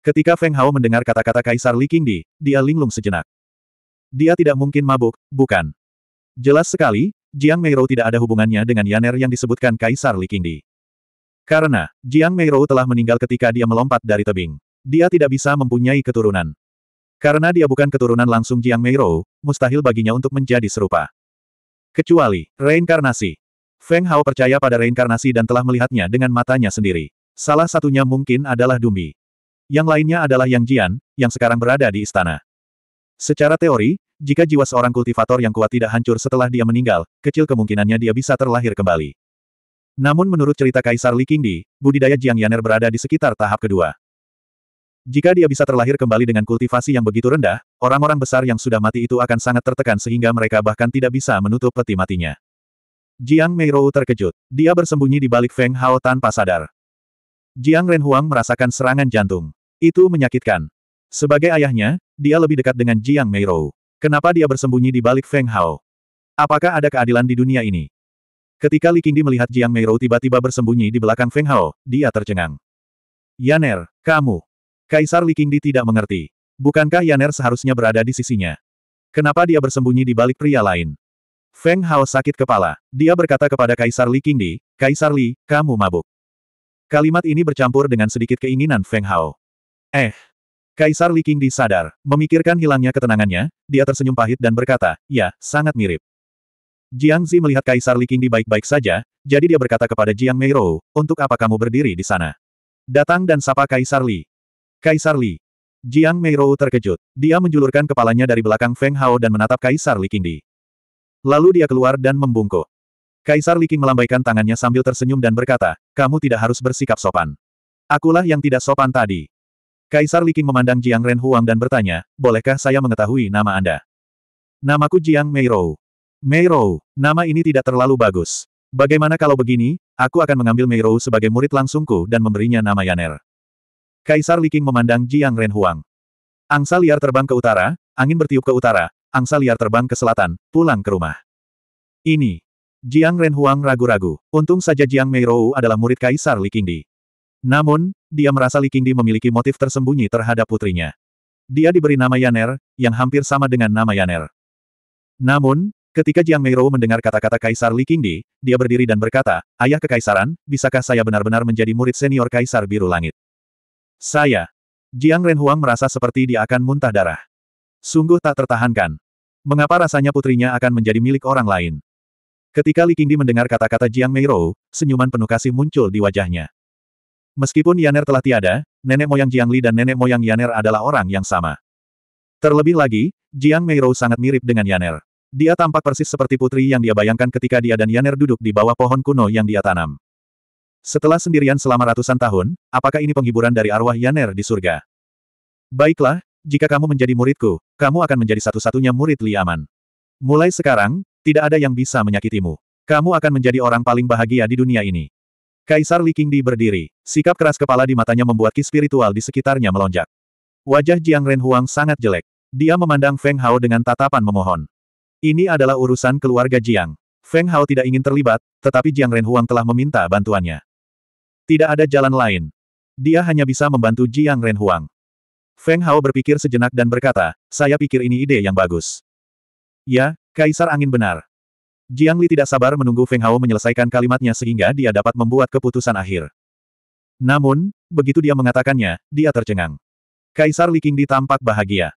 Ketika Feng Hao mendengar kata-kata Kaisar Li Qingdi, dia linglung sejenak. Dia tidak mungkin mabuk, bukan? Jelas sekali, Jiang Meirou tidak ada hubungannya dengan Yaner yang disebutkan Kaisar Li Qingdi. Karena, Jiang Meirou telah meninggal ketika dia melompat dari tebing. Dia tidak bisa mempunyai keturunan. Karena dia bukan keturunan langsung Jiang Meirou, mustahil baginya untuk menjadi serupa. Kecuali, reinkarnasi. Feng Hao percaya pada reinkarnasi dan telah melihatnya dengan matanya sendiri. Salah satunya mungkin adalah Dumi. Yang lainnya adalah Yang Jian, yang sekarang berada di istana. Secara teori, jika jiwa seorang kultivator yang kuat tidak hancur setelah dia meninggal, kecil kemungkinannya dia bisa terlahir kembali. Namun menurut cerita Kaisar Li Qingdi, budidaya Jiang Yaner berada di sekitar tahap kedua. Jika dia bisa terlahir kembali dengan kultivasi yang begitu rendah, orang-orang besar yang sudah mati itu akan sangat tertekan sehingga mereka bahkan tidak bisa menutup peti matinya. Jiang Meirou terkejut. Dia bersembunyi di balik Feng Hao tanpa sadar. Jiang Renhuang merasakan serangan jantung. Itu menyakitkan. Sebagai ayahnya, dia lebih dekat dengan Jiang Meirou. Kenapa dia bersembunyi di balik Feng Hao? Apakah ada keadilan di dunia ini? Ketika Li Qingdi melihat Jiang Meirou tiba-tiba bersembunyi di belakang Feng Hao, dia tercengang. Yaner, kamu. Kaisar Li Qingdi tidak mengerti. Bukankah Yaner seharusnya berada di sisinya? Kenapa dia bersembunyi di balik pria lain? Feng Hao sakit kepala. Dia berkata kepada Kaisar Li Qingdi, Kaisar Li, kamu mabuk. Kalimat ini bercampur dengan sedikit keinginan Feng Hao. Eh. Kaisar Li Qingdi sadar, memikirkan hilangnya ketenangannya, dia tersenyum pahit dan berkata, ya, sangat mirip. Jiang Zi melihat Kaisar Li Qingdi baik-baik saja, jadi dia berkata kepada Jiang Meirou, untuk apa kamu berdiri di sana? Datang dan sapa Kaisar Li. Kaisar Li. Jiang Meirou terkejut. Dia menjulurkan kepalanya dari belakang Feng Hao dan menatap Kaisar Li Qingdi. Lalu dia keluar dan membungkuk. Kaisar Li Qing melambaikan tangannya sambil tersenyum dan berkata, kamu tidak harus bersikap sopan. Akulah yang tidak sopan tadi. Kaisar Liking memandang Jiang Ren Huang dan bertanya, bolehkah saya mengetahui nama Anda? Namaku Jiang Meirou. Meirou, nama ini tidak terlalu bagus. Bagaimana kalau begini, aku akan mengambil Meirou sebagai murid langsungku dan memberinya nama Yaner. Kaisar Liking memandang Jiang Ren Huang. Angsa liar terbang ke utara, angin bertiup ke utara, angsa liar terbang ke selatan, pulang ke rumah. Ini. Jiang Ren Huang ragu-ragu. Untung saja Jiang Meirou adalah murid Kaisar di. Namun, dia merasa Li Qingdi memiliki motif tersembunyi terhadap putrinya. Dia diberi nama Yaner, yang hampir sama dengan nama Yaner. Namun, ketika Jiang Meirou mendengar kata-kata Kaisar Li Qingdi, dia berdiri dan berkata, Ayah Kekaisaran, bisakah saya benar-benar menjadi murid senior Kaisar Biru Langit? Saya. Jiang Renhuang merasa seperti dia akan muntah darah. Sungguh tak tertahankan. Mengapa rasanya putrinya akan menjadi milik orang lain? Ketika Li Qingdi mendengar kata-kata Jiang Meirou, senyuman penuh kasih muncul di wajahnya. Meskipun Yaner telah tiada, nenek moyang Jiang Li dan nenek moyang Yaner adalah orang yang sama. Terlebih lagi, Jiang Meirou sangat mirip dengan Yaner. Dia tampak persis seperti putri yang dia bayangkan ketika dia dan Yaner duduk di bawah pohon kuno yang dia tanam. Setelah sendirian selama ratusan tahun, apakah ini penghiburan dari arwah Yaner di surga? Baiklah, jika kamu menjadi muridku, kamu akan menjadi satu-satunya murid Liaman. Mulai sekarang, tidak ada yang bisa menyakitimu. Kamu akan menjadi orang paling bahagia di dunia ini. Kaisar Li Qingdi berdiri, sikap keras kepala di matanya membuat ki spiritual di sekitarnya melonjak. Wajah Jiang Renhuang sangat jelek. Dia memandang Feng Hao dengan tatapan memohon. Ini adalah urusan keluarga Jiang. Feng Hao tidak ingin terlibat, tetapi Jiang Renhuang telah meminta bantuannya. Tidak ada jalan lain. Dia hanya bisa membantu Jiang Renhuang. Feng Hao berpikir sejenak dan berkata, saya pikir ini ide yang bagus. Ya, Kaisar Angin benar. Jiang Li tidak sabar menunggu Feng Hao menyelesaikan kalimatnya sehingga dia dapat membuat keputusan akhir. Namun, begitu dia mengatakannya, dia tercengang. Kaisar Li Qingdi tampak bahagia.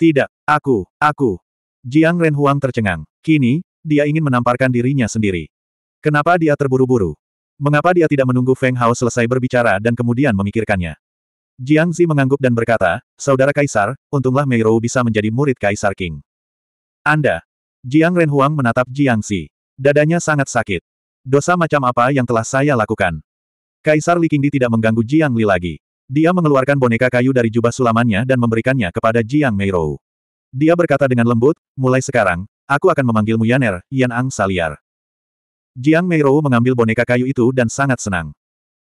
Tidak, aku, aku. Jiang Ren Huang tercengang. Kini, dia ingin menamparkan dirinya sendiri. Kenapa dia terburu-buru? Mengapa dia tidak menunggu Feng Hao selesai berbicara dan kemudian memikirkannya? Jiang Zi mengangguk dan berkata, Saudara Kaisar, untunglah Mei Rou bisa menjadi murid Kaisar King. Anda, Jiang Renhuang menatap Jiang Xi. Dadanya sangat sakit. Dosa macam apa yang telah saya lakukan? Kaisar Li Qingdi tidak mengganggu Jiang Li lagi. Dia mengeluarkan boneka kayu dari jubah sulamannya dan memberikannya kepada Jiang Meirou. Dia berkata dengan lembut, mulai sekarang, aku akan memanggilmu Yaner, Yan Ang Saliar. Jiang Meirou mengambil boneka kayu itu dan sangat senang.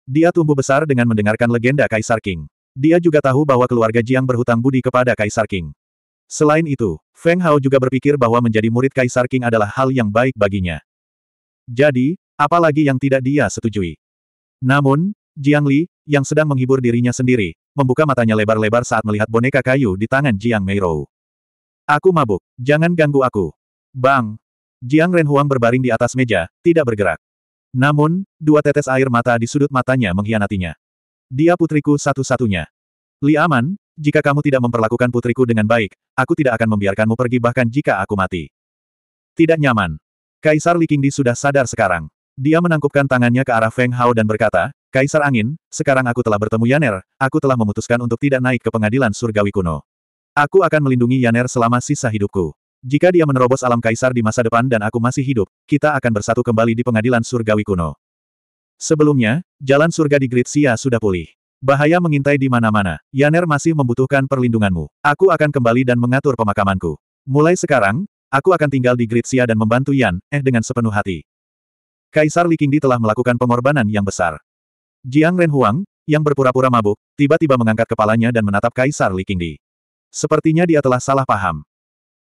Dia tumbuh besar dengan mendengarkan legenda Kaisar King. Dia juga tahu bahwa keluarga Jiang berhutang budi kepada Kaisar King. Selain itu, Feng Hao juga berpikir bahwa menjadi murid Kaisar King adalah hal yang baik baginya. Jadi, apalagi yang tidak dia setujui. Namun, Jiang Li, yang sedang menghibur dirinya sendiri, membuka matanya lebar-lebar saat melihat boneka kayu di tangan Jiang Meirou. Aku mabuk, jangan ganggu aku. Bang! Jiang Renhuang berbaring di atas meja, tidak bergerak. Namun, dua tetes air mata di sudut matanya mengkhianatinya. Dia putriku satu-satunya. Li Aman, jika kamu tidak memperlakukan putriku dengan baik, aku tidak akan membiarkanmu pergi bahkan jika aku mati. Tidak nyaman. Kaisar Li Qingdi sudah sadar sekarang. Dia menangkupkan tangannya ke arah Feng Hao dan berkata, Kaisar Angin, sekarang aku telah bertemu Yaner, aku telah memutuskan untuk tidak naik ke pengadilan surgawi kuno. Aku akan melindungi Yaner selama sisa hidupku. Jika dia menerobos alam kaisar di masa depan dan aku masih hidup, kita akan bersatu kembali di pengadilan surgawi kuno. Sebelumnya, jalan surga di Gritsia sudah pulih. Bahaya mengintai di mana-mana. Yaner masih membutuhkan perlindunganmu. Aku akan kembali dan mengatur pemakamanku. Mulai sekarang, aku akan tinggal di Gritsia dan membantu Yan, eh dengan sepenuh hati. Kaisar Li Qingdi telah melakukan pengorbanan yang besar. Jiang Renhuang, yang berpura-pura mabuk, tiba-tiba mengangkat kepalanya dan menatap Kaisar Li Qingdi. Sepertinya dia telah salah paham.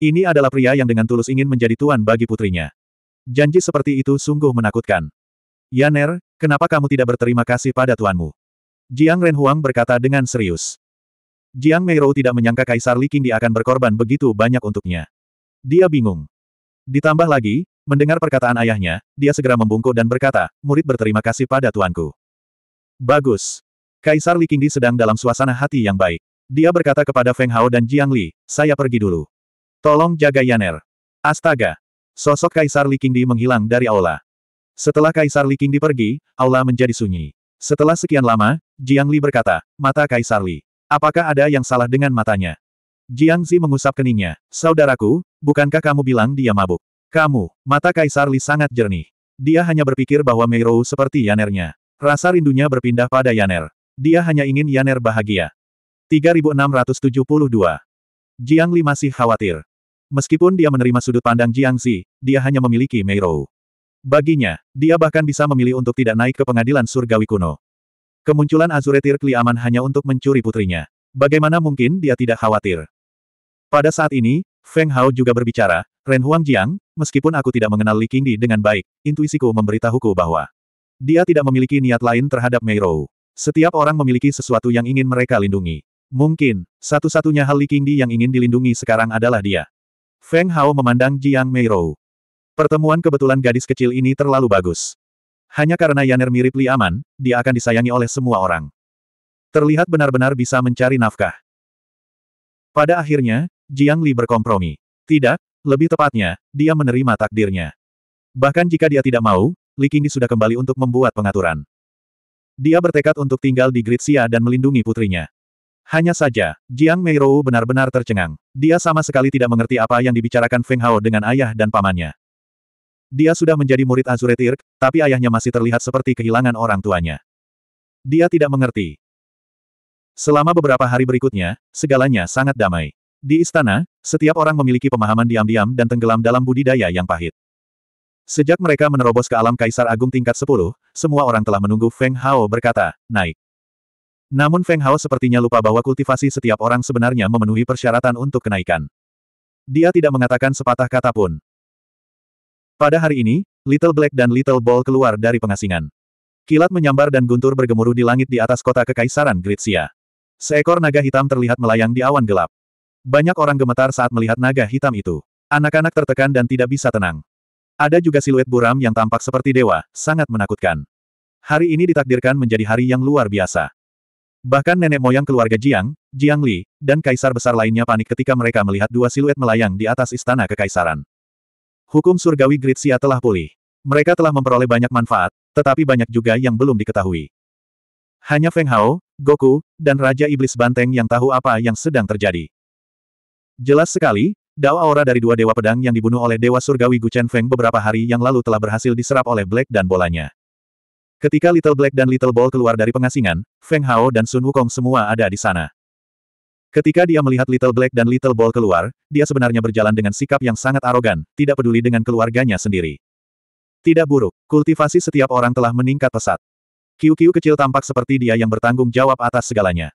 Ini adalah pria yang dengan tulus ingin menjadi tuan bagi putrinya. Janji seperti itu sungguh menakutkan. Yaner, kenapa kamu tidak berterima kasih pada tuanmu? Jiang Renhuang berkata dengan serius. Jiang Meirou tidak menyangka Kaisar Li Qingdi akan berkorban begitu banyak untuknya. Dia bingung. Ditambah lagi, mendengar perkataan ayahnya, dia segera membungkuk dan berkata, murid berterima kasih pada tuanku. Bagus. Kaisar Li Qingdi sedang dalam suasana hati yang baik. Dia berkata kepada Feng Hao dan Jiang Li, saya pergi dulu. Tolong jaga Yaner. Astaga. Sosok Kaisar Li Qingdi menghilang dari aula. Setelah Kaisar Li Qingdi pergi, aula menjadi sunyi. Setelah sekian lama, Jiang Li berkata, mata Kaisar Li. Apakah ada yang salah dengan matanya? Jiang Zi mengusap keningnya. Saudaraku, bukankah kamu bilang dia mabuk? Kamu, mata Kaisar Li sangat jernih. Dia hanya berpikir bahwa Meirou seperti Yanernya. Rasa rindunya berpindah pada Yaner. Dia hanya ingin Yaner bahagia. 3672. Jiang Li masih khawatir. Meskipun dia menerima sudut pandang Jiang Zi, dia hanya memiliki Meirou. Baginya, dia bahkan bisa memilih untuk tidak naik ke pengadilan surgawi kuno. Kemunculan Azure Tirkli aman hanya untuk mencuri putrinya. Bagaimana mungkin dia tidak khawatir? Pada saat ini, Feng Hao juga berbicara, Ren Huang Jiang, meskipun aku tidak mengenal Li Qingdi dengan baik, intuisiku memberitahuku bahwa dia tidak memiliki niat lain terhadap Mei Rou. Setiap orang memiliki sesuatu yang ingin mereka lindungi. Mungkin, satu-satunya hal Li Qingdi yang ingin dilindungi sekarang adalah dia. Feng Hao memandang Jiang Mei Rou. Pertemuan kebetulan gadis kecil ini terlalu bagus. Hanya karena Yaner mirip Li Aman, dia akan disayangi oleh semua orang. Terlihat benar-benar bisa mencari nafkah. Pada akhirnya, Jiang Li berkompromi. Tidak, lebih tepatnya, dia menerima takdirnya. Bahkan jika dia tidak mau, Li Qingdi sudah kembali untuk membuat pengaturan. Dia bertekad untuk tinggal di Gritsia dan melindungi putrinya. Hanya saja, Jiang Meirou benar-benar tercengang. Dia sama sekali tidak mengerti apa yang dibicarakan Feng Hao dengan ayah dan pamannya. Dia sudah menjadi murid Azure tapi ayahnya masih terlihat seperti kehilangan orang tuanya. Dia tidak mengerti. Selama beberapa hari berikutnya, segalanya sangat damai. Di istana, setiap orang memiliki pemahaman diam-diam dan tenggelam dalam budidaya yang pahit. Sejak mereka menerobos ke alam Kaisar Agung tingkat 10, semua orang telah menunggu Feng Hao berkata, naik. Namun Feng Hao sepertinya lupa bahwa kultivasi setiap orang sebenarnya memenuhi persyaratan untuk kenaikan. Dia tidak mengatakan sepatah kata pun. Pada hari ini, Little Black dan Little Ball keluar dari pengasingan. Kilat menyambar dan guntur bergemuruh di langit di atas kota kekaisaran Gritsia. Seekor naga hitam terlihat melayang di awan gelap. Banyak orang gemetar saat melihat naga hitam itu. Anak-anak tertekan dan tidak bisa tenang. Ada juga siluet buram yang tampak seperti dewa, sangat menakutkan. Hari ini ditakdirkan menjadi hari yang luar biasa. Bahkan nenek moyang keluarga Jiang, Jiang Li, dan kaisar besar lainnya panik ketika mereka melihat dua siluet melayang di atas istana kekaisaran. Hukum surgawi Gritsia telah pulih. Mereka telah memperoleh banyak manfaat, tetapi banyak juga yang belum diketahui. Hanya Feng Hao, Goku, dan Raja Iblis Banteng yang tahu apa yang sedang terjadi. Jelas sekali, Dao aura dari dua dewa pedang yang dibunuh oleh Dewa Surgawi Gu Chen Feng beberapa hari yang lalu telah berhasil diserap oleh Black dan bolanya. Ketika Little Black dan Little Ball keluar dari pengasingan, Feng Hao dan Sun Wukong semua ada di sana. Ketika dia melihat Little Black dan Little Ball keluar, dia sebenarnya berjalan dengan sikap yang sangat arogan, tidak peduli dengan keluarganya sendiri. Tidak buruk, kultivasi setiap orang telah meningkat pesat. Kiu-kiu kecil tampak seperti dia yang bertanggung jawab atas segalanya.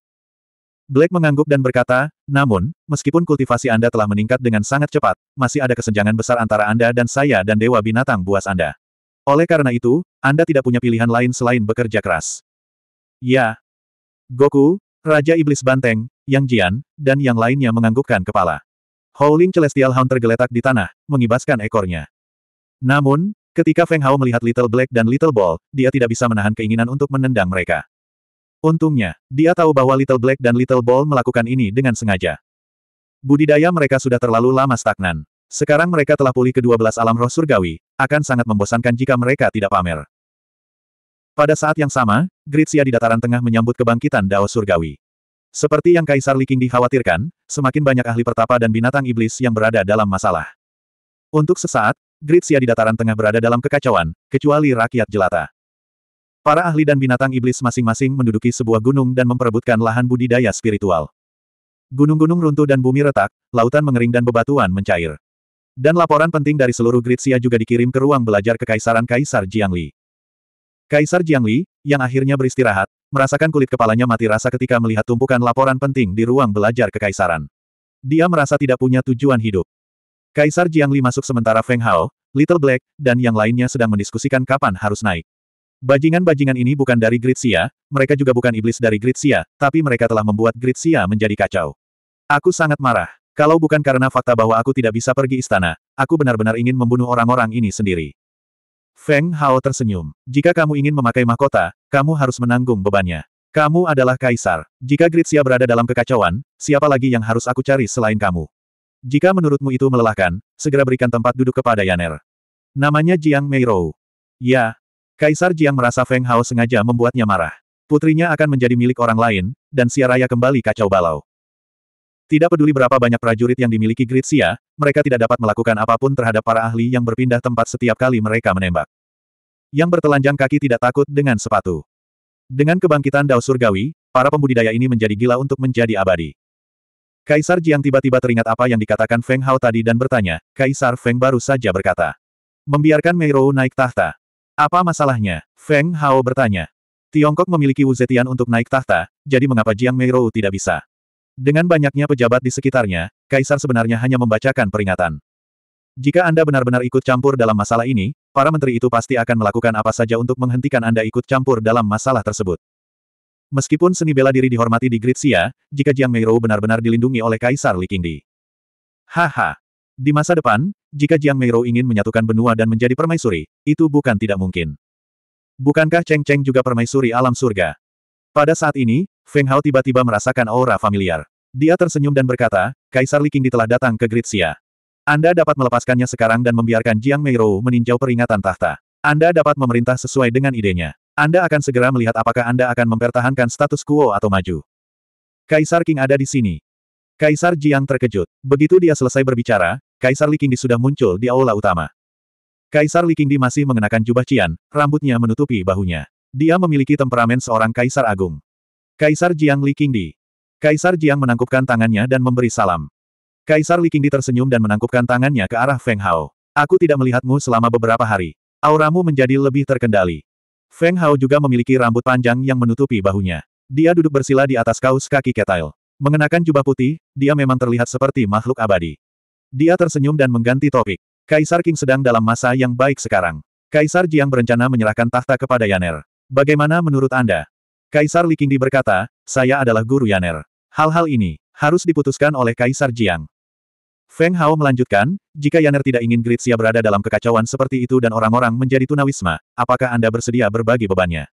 Black mengangguk dan berkata, namun, meskipun kultivasi Anda telah meningkat dengan sangat cepat, masih ada kesenjangan besar antara Anda dan saya dan dewa binatang buas Anda. Oleh karena itu, Anda tidak punya pilihan lain selain bekerja keras. Ya. Goku, Raja Iblis Banteng, Yang Jian, dan yang lainnya menganggukkan kepala. Howling Celestial Hound tergeletak di tanah, mengibaskan ekornya. Namun, ketika Feng Hao melihat Little Black dan Little Ball, dia tidak bisa menahan keinginan untuk menendang mereka. Untungnya, dia tahu bahwa Little Black dan Little Ball melakukan ini dengan sengaja. Budidaya mereka sudah terlalu lama stagnan. Sekarang mereka telah pulih ke dua belas alam roh surgawi, akan sangat membosankan jika mereka tidak pamer. Pada saat yang sama, Gritsia di dataran tengah menyambut kebangkitan Dao Surgawi. Seperti yang Kaisar Li King dikhawatirkan, semakin banyak ahli pertapa dan binatang iblis yang berada dalam masalah. Untuk sesaat, Gritsia di dataran tengah berada dalam kekacauan, kecuali rakyat jelata. Para ahli dan binatang iblis masing-masing menduduki sebuah gunung dan memperebutkan lahan budidaya spiritual. Gunung-gunung runtuh dan bumi retak, lautan mengering dan bebatuan mencair. Dan laporan penting dari seluruh Gritsia juga dikirim ke ruang belajar kekaisaran Kaisar Jiangli. Kaisar Jiangli, yang akhirnya beristirahat, merasakan kulit kepalanya mati rasa ketika melihat tumpukan laporan penting di ruang belajar kekaisaran. Dia merasa tidak punya tujuan hidup. Kaisar Jiangli masuk sementara Feng Hao, Little Black, dan yang lainnya sedang mendiskusikan kapan harus naik. Bajingan-bajingan ini bukan dari Gritsia, mereka juga bukan iblis dari Gritsia, tapi mereka telah membuat Gritsia menjadi kacau. Aku sangat marah. Kalau bukan karena fakta bahwa aku tidak bisa pergi istana, aku benar-benar ingin membunuh orang-orang ini sendiri. Feng Hao tersenyum. Jika kamu ingin memakai mahkota, kamu harus menanggung bebannya. Kamu adalah kaisar. Jika Gritsia berada dalam kekacauan, siapa lagi yang harus aku cari selain kamu? Jika menurutmu itu melelahkan, segera berikan tempat duduk kepada Yaner. Namanya Jiang Meirou. Ya. Kaisar Jiang merasa Feng Hao sengaja membuatnya marah. Putrinya akan menjadi milik orang lain, dan siaraya kembali kacau balau. Tidak peduli berapa banyak prajurit yang dimiliki Gritsia, mereka tidak dapat melakukan apapun terhadap para ahli yang berpindah tempat setiap kali mereka menembak. Yang bertelanjang kaki tidak takut dengan sepatu. Dengan kebangkitan Dao Surgawi, para pembudidaya ini menjadi gila untuk menjadi abadi. Kaisar Jiang tiba-tiba teringat apa yang dikatakan Feng Hao tadi dan bertanya, Kaisar Feng baru saja berkata. Membiarkan Mei Rou naik tahta. Apa masalahnya? Feng Hao bertanya. Tiongkok memiliki Wuzetian untuk naik tahta, jadi mengapa Jiang Mei Rou tidak bisa? Dengan banyaknya pejabat di sekitarnya, Kaisar sebenarnya hanya membacakan peringatan. Jika Anda benar-benar ikut campur dalam masalah ini, para menteri itu pasti akan melakukan apa saja untuk menghentikan Anda ikut campur dalam masalah tersebut. Meskipun seni bela diri dihormati di Gritsia, jika Jiang Meirou benar-benar dilindungi oleh Kaisar Li Qingdi. Haha. Di masa depan, jika Jiang Meirou ingin menyatukan benua dan menjadi permaisuri, itu bukan tidak mungkin. Bukankah Cheng Cheng juga permaisuri alam surga? Pada saat ini, Feng Hao tiba-tiba merasakan aura familiar. Dia tersenyum dan berkata, Kaisar Qingdi telah datang ke Gritsia. Anda dapat melepaskannya sekarang dan membiarkan Jiang Meiro meninjau peringatan tahta. Anda dapat memerintah sesuai dengan idenya. Anda akan segera melihat apakah Anda akan mempertahankan status quo atau maju. Kaisar King ada di sini. Kaisar Jiang terkejut. Begitu dia selesai berbicara, Kaisar Li Qingdi sudah muncul di aula utama. Kaisar Li Qingdi masih mengenakan jubah cian, rambutnya menutupi bahunya. Dia memiliki temperamen seorang kaisar agung. Kaisar Jiang Li Qingdi. Kaisar Jiang menangkupkan tangannya dan memberi salam. Kaisar Li Qingdi tersenyum dan menangkupkan tangannya ke arah Feng Hao. Aku tidak melihatmu selama beberapa hari. Auramu menjadi lebih terkendali. Feng Hao juga memiliki rambut panjang yang menutupi bahunya. Dia duduk bersila di atas kaos kaki ketail. Mengenakan jubah putih, dia memang terlihat seperti makhluk abadi. Dia tersenyum dan mengganti topik. Kaisar King sedang dalam masa yang baik sekarang. Kaisar Jiang berencana menyerahkan tahta kepada Yaner. Bagaimana menurut Anda? Kaisar Li Qingdi berkata, saya adalah guru Yaner. Hal-hal ini, harus diputuskan oleh Kaisar Jiang. Feng Hao melanjutkan, jika Yaner tidak ingin Gritsia berada dalam kekacauan seperti itu dan orang-orang menjadi tunawisma, apakah Anda bersedia berbagi bebannya?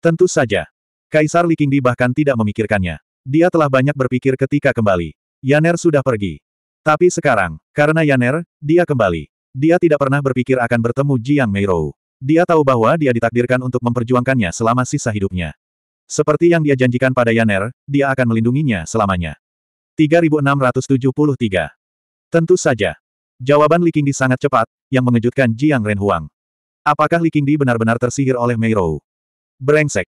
Tentu saja. Kaisar Li Qingdi bahkan tidak memikirkannya. Dia telah banyak berpikir ketika kembali. Yaner sudah pergi. Tapi sekarang, karena Yaner, dia kembali. Dia tidak pernah berpikir akan bertemu Jiang Meirou. Dia tahu bahwa dia ditakdirkan untuk memperjuangkannya selama sisa hidupnya. Seperti yang dia janjikan pada Yaner, dia akan melindunginya selamanya. 3673 Tentu saja. Jawaban Li Qingdi sangat cepat, yang mengejutkan Jiang Renhuang. Apakah Li Qingdi benar-benar tersihir oleh Mei Rou? Brengsek.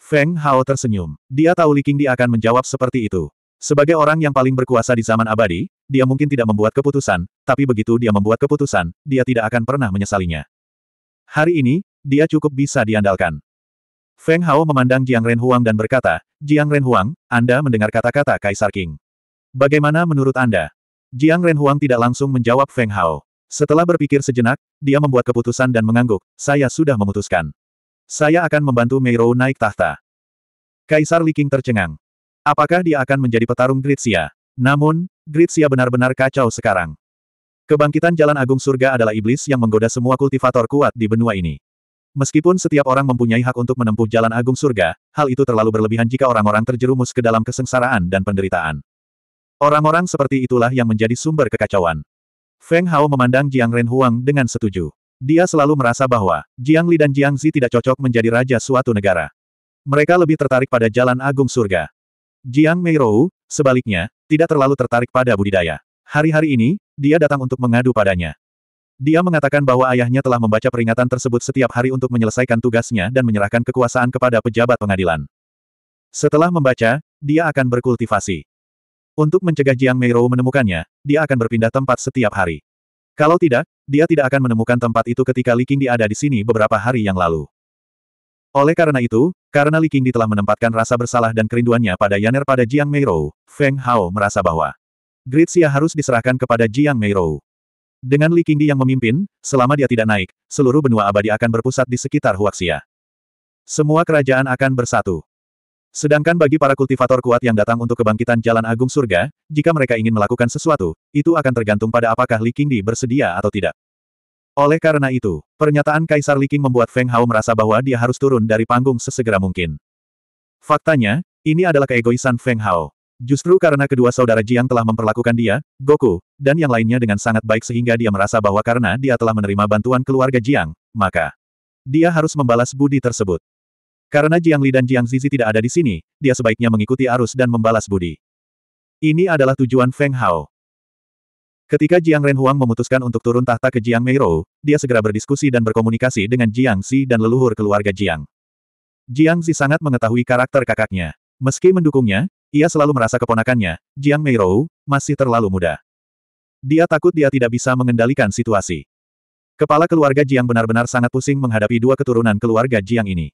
Feng Hao tersenyum. Dia tahu Li Qingdi akan menjawab seperti itu. Sebagai orang yang paling berkuasa di zaman abadi, dia mungkin tidak membuat keputusan, tapi begitu dia membuat keputusan, dia tidak akan pernah menyesalinya. Hari ini, dia cukup bisa diandalkan. Feng Hao memandang Jiang Renhuang dan berkata, Jiang Renhuang, Anda mendengar kata-kata Kaisar King. Bagaimana menurut Anda? Jiang Renhuang tidak langsung menjawab Feng Hao. Setelah berpikir sejenak, dia membuat keputusan dan mengangguk, saya sudah memutuskan. Saya akan membantu Rou naik tahta. Kaisar Li King tercengang. Apakah dia akan menjadi petarung Gritsia? Namun, Gritsia benar-benar kacau sekarang. Kebangkitan Jalan Agung Surga adalah iblis yang menggoda semua kultivator kuat di benua ini. Meskipun setiap orang mempunyai hak untuk menempuh jalan agung surga, hal itu terlalu berlebihan jika orang-orang terjerumus ke dalam kesengsaraan dan penderitaan. Orang-orang seperti itulah yang menjadi sumber kekacauan. Feng Hao memandang Jiang Ren Huang dengan setuju. Dia selalu merasa bahwa Jiang Li dan Jiang Zi tidak cocok menjadi raja suatu negara. Mereka lebih tertarik pada jalan agung surga. Jiang Meirou, sebaliknya, tidak terlalu tertarik pada budidaya. Hari-hari ini, dia datang untuk mengadu padanya. Dia mengatakan bahwa ayahnya telah membaca peringatan tersebut setiap hari untuk menyelesaikan tugasnya dan menyerahkan kekuasaan kepada pejabat pengadilan. Setelah membaca, dia akan berkultivasi. Untuk mencegah Jiang Meirou menemukannya, dia akan berpindah tempat setiap hari. Kalau tidak, dia tidak akan menemukan tempat itu ketika Li Qingdi ada di sini beberapa hari yang lalu. Oleh karena itu, karena Li Qingdi telah menempatkan rasa bersalah dan kerinduannya pada Yaner pada Jiang Meirou, Feng Hao merasa bahwa Gritsia harus diserahkan kepada Jiang Meirou. Dengan Li Qingdi yang memimpin, selama dia tidak naik, seluruh benua abadi akan berpusat di sekitar Huaxia. Semua kerajaan akan bersatu. Sedangkan bagi para kultivator kuat yang datang untuk kebangkitan Jalan Agung Surga, jika mereka ingin melakukan sesuatu, itu akan tergantung pada apakah Li Qingdi bersedia atau tidak. Oleh karena itu, pernyataan Kaisar Li Qing membuat Feng Hao merasa bahwa dia harus turun dari panggung sesegera mungkin. Faktanya, ini adalah keegoisan Feng Hao. Justru karena kedua saudara Jiang telah memperlakukan dia, Goku, dan yang lainnya dengan sangat baik sehingga dia merasa bahwa karena dia telah menerima bantuan keluarga Jiang, maka dia harus membalas budi tersebut. Karena Jiang Li dan Jiang Zizi tidak ada di sini, dia sebaiknya mengikuti arus dan membalas budi. Ini adalah tujuan Feng Hao. Ketika Jiang Renhuang memutuskan untuk turun tahta ke Jiang Meirou, dia segera berdiskusi dan berkomunikasi dengan Jiang Xi dan leluhur keluarga Jiang. Jiang Xi sangat mengetahui karakter kakaknya. Meski mendukungnya, ia selalu merasa keponakannya, Jiang Meirou, masih terlalu muda. Dia takut dia tidak bisa mengendalikan situasi. Kepala keluarga Jiang benar-benar sangat pusing menghadapi dua keturunan keluarga Jiang ini.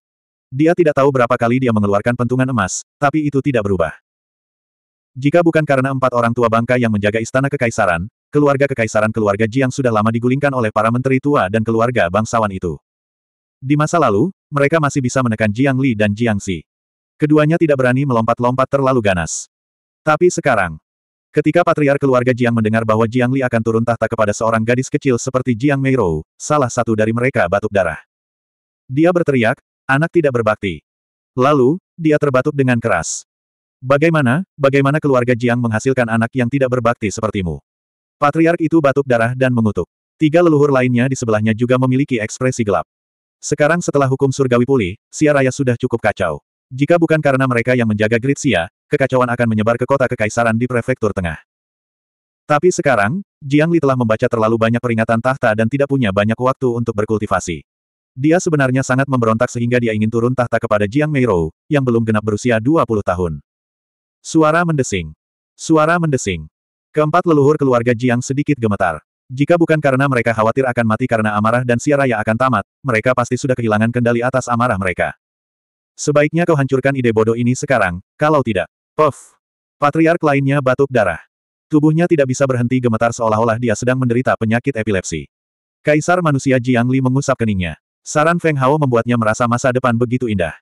Dia tidak tahu berapa kali dia mengeluarkan pentungan emas, tapi itu tidak berubah. Jika bukan karena empat orang tua bangka yang menjaga istana kekaisaran, keluarga kekaisaran keluarga Jiang sudah lama digulingkan oleh para menteri tua dan keluarga bangsawan itu. Di masa lalu, mereka masih bisa menekan Jiang Li dan Jiang Xi. Keduanya tidak berani melompat-lompat terlalu ganas. Tapi sekarang, ketika patriar keluarga Jiang mendengar bahwa Jiang Li akan turun tahta kepada seorang gadis kecil seperti Jiang Meirou, salah satu dari mereka batuk darah. Dia berteriak, anak tidak berbakti. Lalu, dia terbatuk dengan keras. Bagaimana, bagaimana keluarga Jiang menghasilkan anak yang tidak berbakti sepertimu? Patriark itu batuk darah dan mengutuk. Tiga leluhur lainnya di sebelahnya juga memiliki ekspresi gelap. Sekarang setelah hukum surgawi pulih, siaraya sudah cukup kacau. Jika bukan karena mereka yang menjaga Gritsia, kekacauan akan menyebar ke kota kekaisaran di prefektur tengah. Tapi sekarang, Jiang Li telah membaca terlalu banyak peringatan tahta dan tidak punya banyak waktu untuk berkultivasi. Dia sebenarnya sangat memberontak sehingga dia ingin turun tahta kepada Jiang Meirou, yang belum genap berusia 20 tahun. Suara mendesing. Suara mendesing. Keempat leluhur keluarga Jiang sedikit gemetar. Jika bukan karena mereka khawatir akan mati karena amarah dan siaraya akan tamat, mereka pasti sudah kehilangan kendali atas amarah mereka. Sebaiknya kau hancurkan ide bodoh ini sekarang, kalau tidak. Puff! Patriark lainnya batuk darah. Tubuhnya tidak bisa berhenti gemetar seolah-olah dia sedang menderita penyakit epilepsi. Kaisar manusia Jiang Li mengusap keningnya. Saran Feng Hao membuatnya merasa masa depan begitu indah.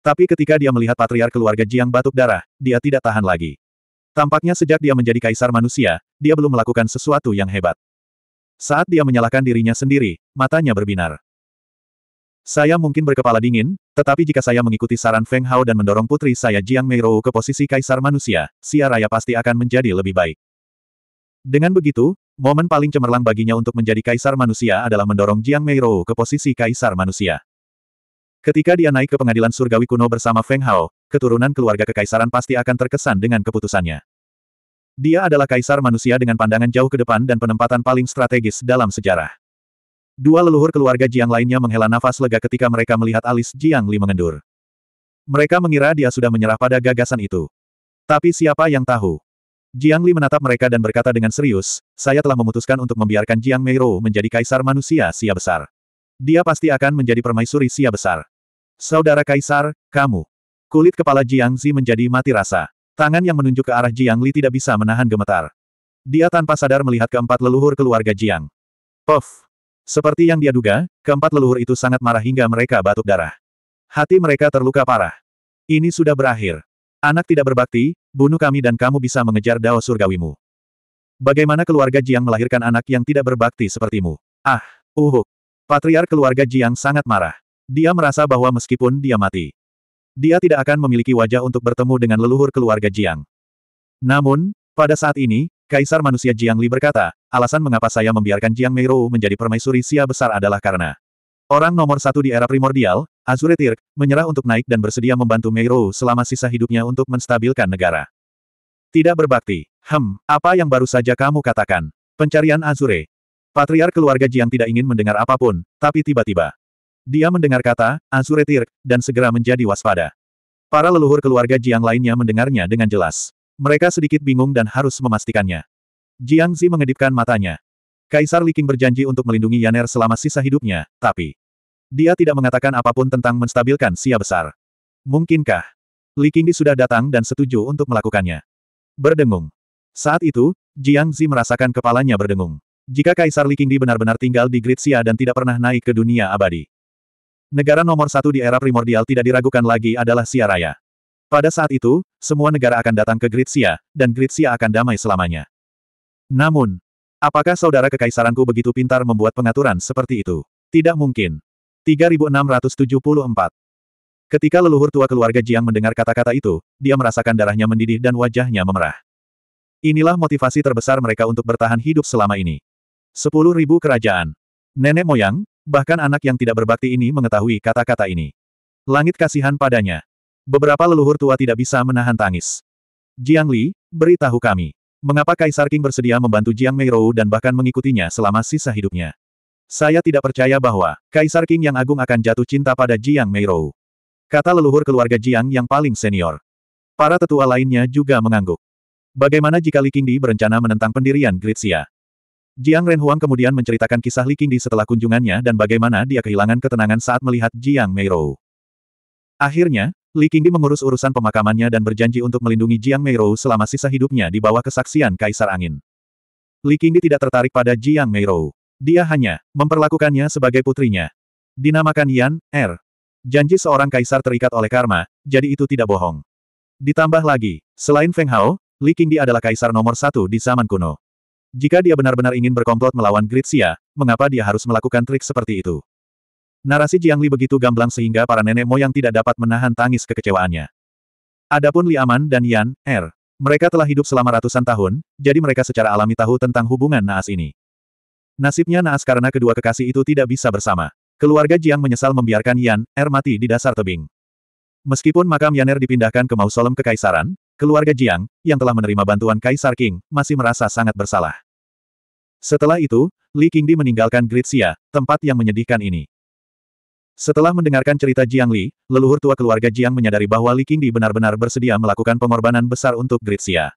Tapi ketika dia melihat patriark keluarga Jiang batuk darah, dia tidak tahan lagi. Tampaknya sejak dia menjadi kaisar manusia, dia belum melakukan sesuatu yang hebat. Saat dia menyalahkan dirinya sendiri, matanya berbinar. Saya mungkin berkepala dingin, tetapi jika saya mengikuti saran Feng Hao dan mendorong putri saya Jiang Meirou ke posisi kaisar manusia, Xia Raya pasti akan menjadi lebih baik. Dengan begitu, momen paling cemerlang baginya untuk menjadi kaisar manusia adalah mendorong Jiang Meirou ke posisi kaisar manusia. Ketika dia naik ke pengadilan surgawi kuno bersama Feng Hao, keturunan keluarga kekaisaran pasti akan terkesan dengan keputusannya. Dia adalah kaisar manusia dengan pandangan jauh ke depan dan penempatan paling strategis dalam sejarah. Dua leluhur keluarga Jiang lainnya menghela nafas lega ketika mereka melihat alis Jiang Li mengendur. Mereka mengira dia sudah menyerah pada gagasan itu. Tapi siapa yang tahu? Jiang Li menatap mereka dan berkata dengan serius, saya telah memutuskan untuk membiarkan Jiang Meiro menjadi kaisar manusia sia besar. Dia pasti akan menjadi permaisuri sia besar. Saudara kaisar, kamu. Kulit kepala Jiang Zi menjadi mati rasa. Tangan yang menunjuk ke arah Jiang Li tidak bisa menahan gemetar. Dia tanpa sadar melihat keempat leluhur keluarga Jiang. Puff! Seperti yang dia duga, keempat leluhur itu sangat marah hingga mereka batuk darah. Hati mereka terluka parah. Ini sudah berakhir. Anak tidak berbakti, bunuh kami dan kamu bisa mengejar dao surgawimu. Bagaimana keluarga Jiang melahirkan anak yang tidak berbakti sepertimu? Ah, uhuk. Uh. Patriar keluarga Jiang sangat marah. Dia merasa bahwa meskipun dia mati, dia tidak akan memiliki wajah untuk bertemu dengan leluhur keluarga Jiang. Namun, pada saat ini, Kaisar Manusia Jiang Li berkata, Alasan mengapa saya membiarkan Jiang Meirou menjadi permaisuri sia besar adalah karena orang nomor satu di era primordial, Azure Tirk, menyerah untuk naik dan bersedia membantu Meirou selama sisa hidupnya untuk menstabilkan negara. Tidak berbakti. Hem, apa yang baru saja kamu katakan? Pencarian Azure. Patriar keluarga Jiang tidak ingin mendengar apapun, tapi tiba-tiba. Dia mendengar kata, Azure Tirk, dan segera menjadi waspada. Para leluhur keluarga Jiang lainnya mendengarnya dengan jelas. Mereka sedikit bingung dan harus memastikannya. Jiang Zi mengedipkan matanya. Kaisar Liking berjanji untuk melindungi Yaner selama sisa hidupnya, tapi... Dia tidak mengatakan apapun tentang menstabilkan Sia Besar. Mungkinkah? Li Di sudah datang dan setuju untuk melakukannya. Berdengung. Saat itu, Jiang Zi merasakan kepalanya berdengung. Jika Kaisar Li Di benar-benar tinggal di Great Sia dan tidak pernah naik ke dunia abadi. Negara nomor satu di era primordial tidak diragukan lagi adalah Sia Raya. Pada saat itu, semua negara akan datang ke Great Sia, dan Great Sia akan damai selamanya. Namun, apakah saudara kekaisaranku begitu pintar membuat pengaturan seperti itu? Tidak mungkin. 3674 Ketika leluhur tua keluarga Jiang mendengar kata-kata itu, dia merasakan darahnya mendidih dan wajahnya memerah. Inilah motivasi terbesar mereka untuk bertahan hidup selama ini. Sepuluh ribu kerajaan. Nenek moyang, bahkan anak yang tidak berbakti ini mengetahui kata-kata ini. Langit kasihan padanya. Beberapa leluhur tua tidak bisa menahan tangis. Jiang Li, beritahu kami. Mengapa Kaisar King bersedia membantu Jiang Meirou dan bahkan mengikutinya selama sisa hidupnya? Saya tidak percaya bahwa Kaisar King yang agung akan jatuh cinta pada Jiang Meirou. Kata leluhur keluarga Jiang yang paling senior. Para tetua lainnya juga mengangguk. Bagaimana jika Li Qingdi berencana menentang pendirian Gritsia? Jiang Renhuang kemudian menceritakan kisah Li Qingdi setelah kunjungannya dan bagaimana dia kehilangan ketenangan saat melihat Jiang Meirou. Akhirnya, Li Qingdi mengurus urusan pemakamannya dan berjanji untuk melindungi Jiang Meirou selama sisa hidupnya di bawah kesaksian Kaisar Angin. Li Qingdi tidak tertarik pada Jiang Meirou. Dia hanya memperlakukannya sebagai putrinya. Dinamakan Yan, Er. Janji seorang kaisar terikat oleh karma, jadi itu tidak bohong. Ditambah lagi, selain Feng Hao, Li Qingdi adalah kaisar nomor satu di zaman kuno. Jika dia benar-benar ingin berkomplot melawan Gritsia, mengapa dia harus melakukan trik seperti itu? Narasi Jiang Li begitu gamblang sehingga para nenek moyang tidak dapat menahan tangis kekecewaannya. Adapun Li Aman dan Yan, Er. Mereka telah hidup selama ratusan tahun, jadi mereka secara alami tahu tentang hubungan naas ini. Nasibnya naas karena kedua kekasih itu tidak bisa bersama. Keluarga Jiang menyesal membiarkan Yan, Er mati di dasar tebing. Meskipun makam Yan Er dipindahkan ke mausoleum kekaisaran, keluarga Jiang, yang telah menerima bantuan Kaisar King, masih merasa sangat bersalah. Setelah itu, Li Qingdi meninggalkan Gritsia, tempat yang menyedihkan ini. Setelah mendengarkan cerita Jiang Li, leluhur tua keluarga Jiang menyadari bahwa Li Qingdi benar-benar bersedia melakukan pengorbanan besar untuk Gritsia.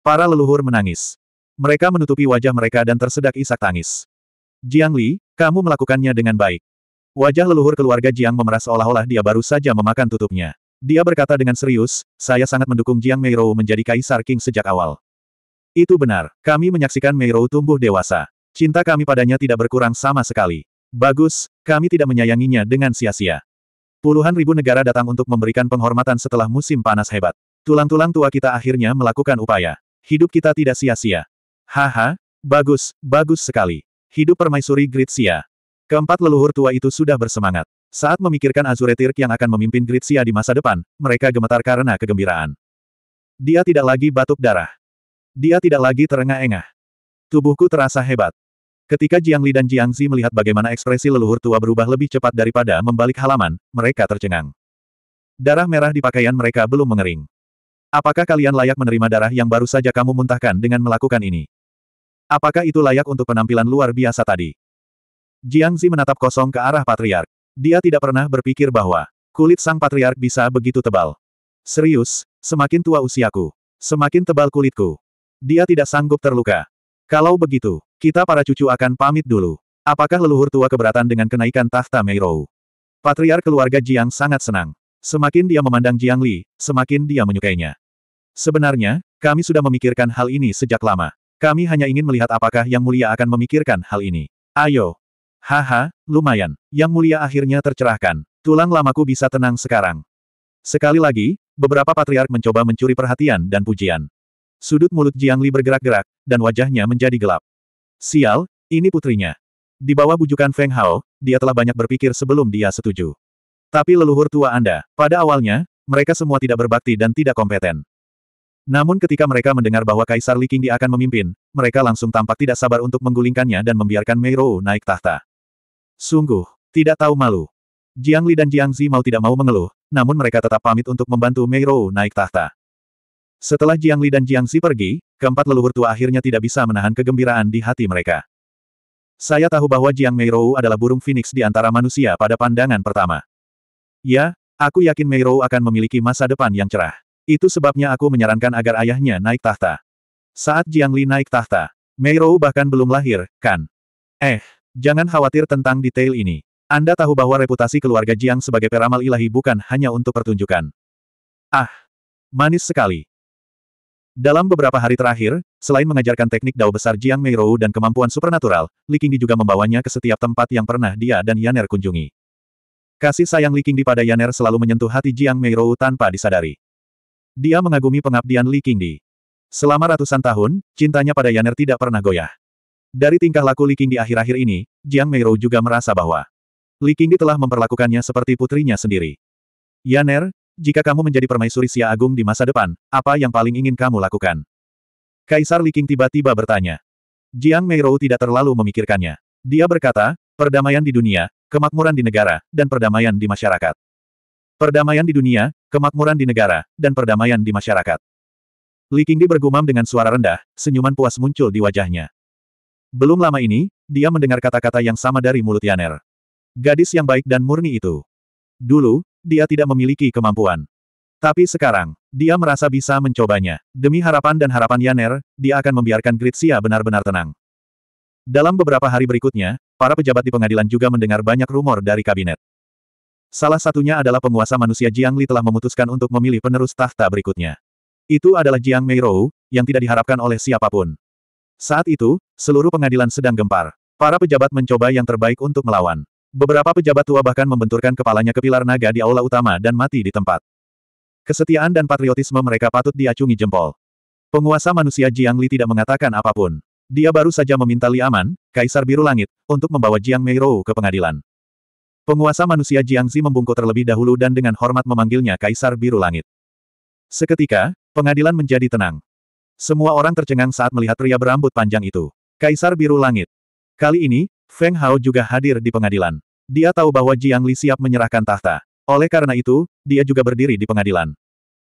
Para leluhur menangis. Mereka menutupi wajah mereka dan tersedak isak tangis. Jiang Li, kamu melakukannya dengan baik. Wajah leluhur keluarga Jiang memeras seolah-olah dia baru saja memakan tutupnya. Dia berkata dengan serius, saya sangat mendukung Jiang Meirou menjadi Kaisar King sejak awal. Itu benar, kami menyaksikan Meirou tumbuh dewasa. Cinta kami padanya tidak berkurang sama sekali. Bagus, kami tidak menyayanginya dengan sia-sia. Puluhan ribu negara datang untuk memberikan penghormatan setelah musim panas hebat. Tulang-tulang tua kita akhirnya melakukan upaya. Hidup kita tidak sia-sia. Haha, bagus, bagus sekali. Hidup permaisuri Gritsia. Keempat leluhur tua itu sudah bersemangat. Saat memikirkan Azure Tirk yang akan memimpin Gritsia di masa depan, mereka gemetar karena kegembiraan. Dia tidak lagi batuk darah. Dia tidak lagi terengah-engah. Tubuhku terasa hebat. Ketika Jiang Li dan Jiang Zi melihat bagaimana ekspresi leluhur tua berubah lebih cepat daripada membalik halaman, mereka tercengang. Darah merah di pakaian mereka belum mengering. Apakah kalian layak menerima darah yang baru saja kamu muntahkan dengan melakukan ini? Apakah itu layak untuk penampilan luar biasa tadi? Jiang Zi menatap kosong ke arah patriark. Dia tidak pernah berpikir bahwa kulit sang patriark bisa begitu tebal. Serius, semakin tua usiaku, semakin tebal kulitku. Dia tidak sanggup terluka. Kalau begitu, kita para cucu akan pamit dulu. Apakah leluhur tua keberatan dengan kenaikan tahta Meirou? Patriar keluarga Jiang sangat senang. Semakin dia memandang Jiang Li, semakin dia menyukainya. Sebenarnya, kami sudah memikirkan hal ini sejak lama. Kami hanya ingin melihat apakah Yang Mulia akan memikirkan hal ini. Ayo. Haha, lumayan. Yang Mulia akhirnya tercerahkan. Tulang lamaku bisa tenang sekarang. Sekali lagi, beberapa patriark mencoba mencuri perhatian dan pujian. Sudut mulut Jiang Li bergerak-gerak, dan wajahnya menjadi gelap. Sial, ini putrinya. Di bawah bujukan Feng Hao, dia telah banyak berpikir sebelum dia setuju. Tapi leluhur tua Anda, pada awalnya, mereka semua tidak berbakti dan tidak kompeten. Namun ketika mereka mendengar bahwa Kaisar Li Qingdi akan memimpin, mereka langsung tampak tidak sabar untuk menggulingkannya dan membiarkan Mei Rou naik tahta. Sungguh, tidak tahu malu. Jiang Li dan Jiang Zi mau tidak mau mengeluh, namun mereka tetap pamit untuk membantu Mei Rou naik tahta. Setelah Jiang Li dan Jiang Xi pergi, keempat leluhur tua akhirnya tidak bisa menahan kegembiraan di hati mereka. Saya tahu bahwa Jiang Meirou adalah burung phoenix di antara manusia pada pandangan pertama. Ya, aku yakin Meirou akan memiliki masa depan yang cerah. Itu sebabnya aku menyarankan agar ayahnya naik tahta. Saat Jiang Li naik tahta, Meirou bahkan belum lahir, kan? Eh, jangan khawatir tentang detail ini. Anda tahu bahwa reputasi keluarga Jiang sebagai peramal ilahi bukan hanya untuk pertunjukan. Ah, manis sekali. Dalam beberapa hari terakhir, selain mengajarkan teknik dao besar Jiang Meirou dan kemampuan supernatural, Li Qingdi juga membawanya ke setiap tempat yang pernah dia dan Yaner kunjungi. Kasih sayang Li Qingdi pada Yaner selalu menyentuh hati Jiang Meirou tanpa disadari. Dia mengagumi pengabdian Li Qingdi. Selama ratusan tahun, cintanya pada Yaner tidak pernah goyah. Dari tingkah laku Li Qingdi akhir-akhir ini, Jiang Meirou juga merasa bahwa Li Qingdi telah memperlakukannya seperti putrinya sendiri. Yaner, jika kamu menjadi permaisuri Sia Agung di masa depan, apa yang paling ingin kamu lakukan? Kaisar Li Qing tiba-tiba bertanya. Jiang Meirou tidak terlalu memikirkannya. Dia berkata, perdamaian di dunia, kemakmuran di negara, dan perdamaian di masyarakat. Perdamaian di dunia, kemakmuran di negara, dan perdamaian di masyarakat. Li Qingdi bergumam dengan suara rendah, senyuman puas muncul di wajahnya. Belum lama ini, dia mendengar kata-kata yang sama dari mulut Yaner. Gadis yang baik dan murni itu. Dulu, dia tidak memiliki kemampuan. Tapi sekarang, dia merasa bisa mencobanya. Demi harapan dan harapan Yaner, dia akan membiarkan Gritsia benar-benar tenang. Dalam beberapa hari berikutnya, para pejabat di pengadilan juga mendengar banyak rumor dari kabinet. Salah satunya adalah penguasa manusia Jiang Li telah memutuskan untuk memilih penerus tahta berikutnya. Itu adalah Jiang Meirou, yang tidak diharapkan oleh siapapun. Saat itu, seluruh pengadilan sedang gempar. Para pejabat mencoba yang terbaik untuk melawan. Beberapa pejabat tua bahkan membenturkan kepalanya ke pilar naga di aula utama dan mati di tempat. Kesetiaan dan patriotisme mereka patut diacungi jempol. Penguasa manusia Jiang Li tidak mengatakan apapun. Dia baru saja meminta Li Aman, Kaisar Biru Langit, untuk membawa Jiang Meirou ke pengadilan. Penguasa manusia Jiang Zi membungkuk terlebih dahulu dan dengan hormat memanggilnya Kaisar Biru Langit. Seketika, pengadilan menjadi tenang. Semua orang tercengang saat melihat pria berambut panjang itu. Kaisar Biru Langit. Kali ini, Feng Hao juga hadir di pengadilan. Dia tahu bahwa Jiang Li siap menyerahkan tahta. Oleh karena itu, dia juga berdiri di pengadilan.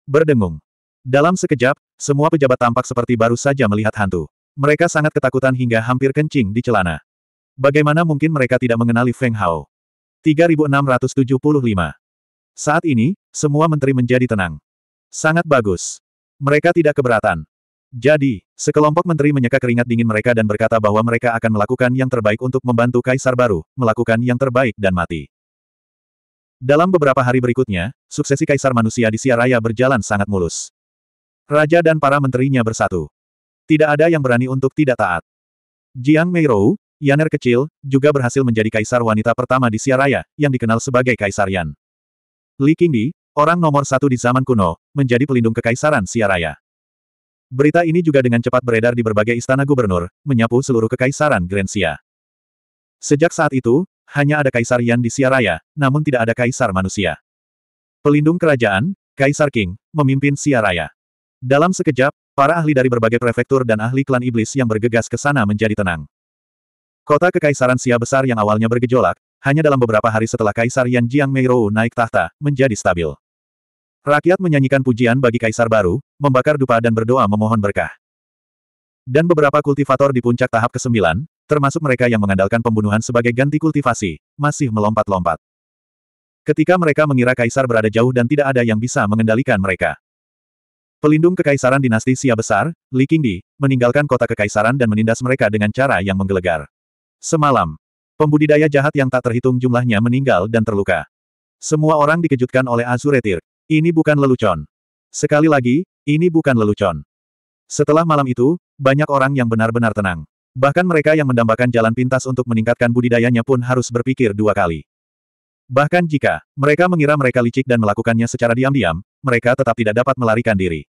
Berdengung. Dalam sekejap, semua pejabat tampak seperti baru saja melihat hantu. Mereka sangat ketakutan hingga hampir kencing di celana. Bagaimana mungkin mereka tidak mengenali Feng Hao? 3675. Saat ini, semua menteri menjadi tenang. Sangat bagus. Mereka tidak keberatan. Jadi, sekelompok menteri menyeka keringat dingin mereka dan berkata bahwa mereka akan melakukan yang terbaik untuk membantu kaisar baru, melakukan yang terbaik dan mati. Dalam beberapa hari berikutnya, suksesi kaisar manusia di Siaraya berjalan sangat mulus. Raja dan para menterinya bersatu. Tidak ada yang berani untuk tidak taat. Jiang Meirou, Yaner kecil, juga berhasil menjadi kaisar wanita pertama di Siaraya, yang dikenal sebagai Kaisar Yan. Li Qingdi, orang nomor satu di zaman kuno, menjadi pelindung kekaisaran Siaraya. Berita ini juga dengan cepat beredar di berbagai istana gubernur, menyapu seluruh kekaisaran Grensia. Sejak saat itu, hanya ada Kaisar Yan di Siaraya, namun tidak ada Kaisar manusia. Pelindung kerajaan, Kaisar King, memimpin Siaraya. Dalam sekejap, para ahli dari berbagai prefektur dan ahli klan iblis yang bergegas ke sana menjadi tenang. Kota Kekaisaran Sia besar yang awalnya bergejolak, hanya dalam beberapa hari setelah Kaisar Yan Jiang Meirou naik tahta, menjadi stabil. Rakyat menyanyikan pujian bagi kaisar baru, membakar dupa dan berdoa memohon berkah. Dan beberapa kultivator di puncak tahap ke-9, termasuk mereka yang mengandalkan pembunuhan sebagai ganti kultivasi, masih melompat-lompat. Ketika mereka mengira kaisar berada jauh dan tidak ada yang bisa mengendalikan mereka. Pelindung kekaisaran dinasti Xia besar, Li Qingdi, meninggalkan kota kekaisaran dan menindas mereka dengan cara yang menggelegar. Semalam, pembudidaya jahat yang tak terhitung jumlahnya meninggal dan terluka. Semua orang dikejutkan oleh Azuretir, ini bukan lelucon. Sekali lagi, ini bukan lelucon. Setelah malam itu, banyak orang yang benar-benar tenang. Bahkan mereka yang mendambakan jalan pintas untuk meningkatkan budidayanya pun harus berpikir dua kali. Bahkan jika mereka mengira mereka licik dan melakukannya secara diam-diam, mereka tetap tidak dapat melarikan diri.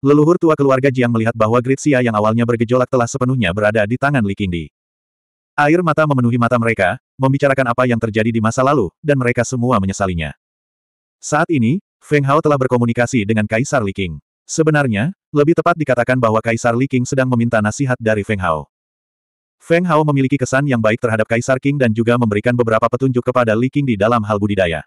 Leluhur tua keluarga Jiang melihat bahwa Gritsia yang awalnya bergejolak telah sepenuhnya berada di tangan Li Qingdi. Air mata memenuhi mata mereka, membicarakan apa yang terjadi di masa lalu, dan mereka semua menyesalinya. Saat ini, Feng Hao telah berkomunikasi dengan Kaisar Li King. Sebenarnya, lebih tepat dikatakan bahwa Kaisar Li King sedang meminta nasihat dari Feng Hao. Feng Hao memiliki kesan yang baik terhadap Kaisar King dan juga memberikan beberapa petunjuk kepada Li King di dalam hal budidaya.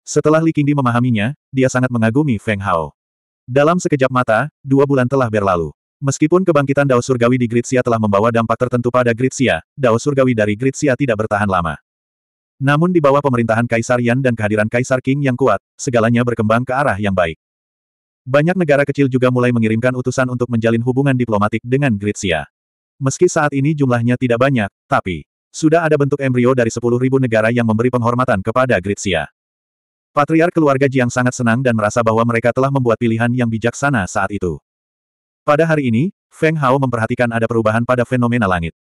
Setelah Li Qingdi memahaminya, dia sangat mengagumi Feng Hao. Dalam sekejap mata, dua bulan telah berlalu. Meskipun kebangkitan Dao Surgawi di Gritsia telah membawa dampak tertentu pada Gritsia, Dao Surgawi dari Gritsia tidak bertahan lama. Namun di bawah pemerintahan Kaisar Yan dan kehadiran Kaisar King yang kuat, segalanya berkembang ke arah yang baik. Banyak negara kecil juga mulai mengirimkan utusan untuk menjalin hubungan diplomatik dengan Gritsia. Meski saat ini jumlahnya tidak banyak, tapi sudah ada bentuk embrio dari 10.000 negara yang memberi penghormatan kepada Gritsia. Patriar keluarga Jiang sangat senang dan merasa bahwa mereka telah membuat pilihan yang bijaksana saat itu. Pada hari ini, Feng Hao memperhatikan ada perubahan pada fenomena langit.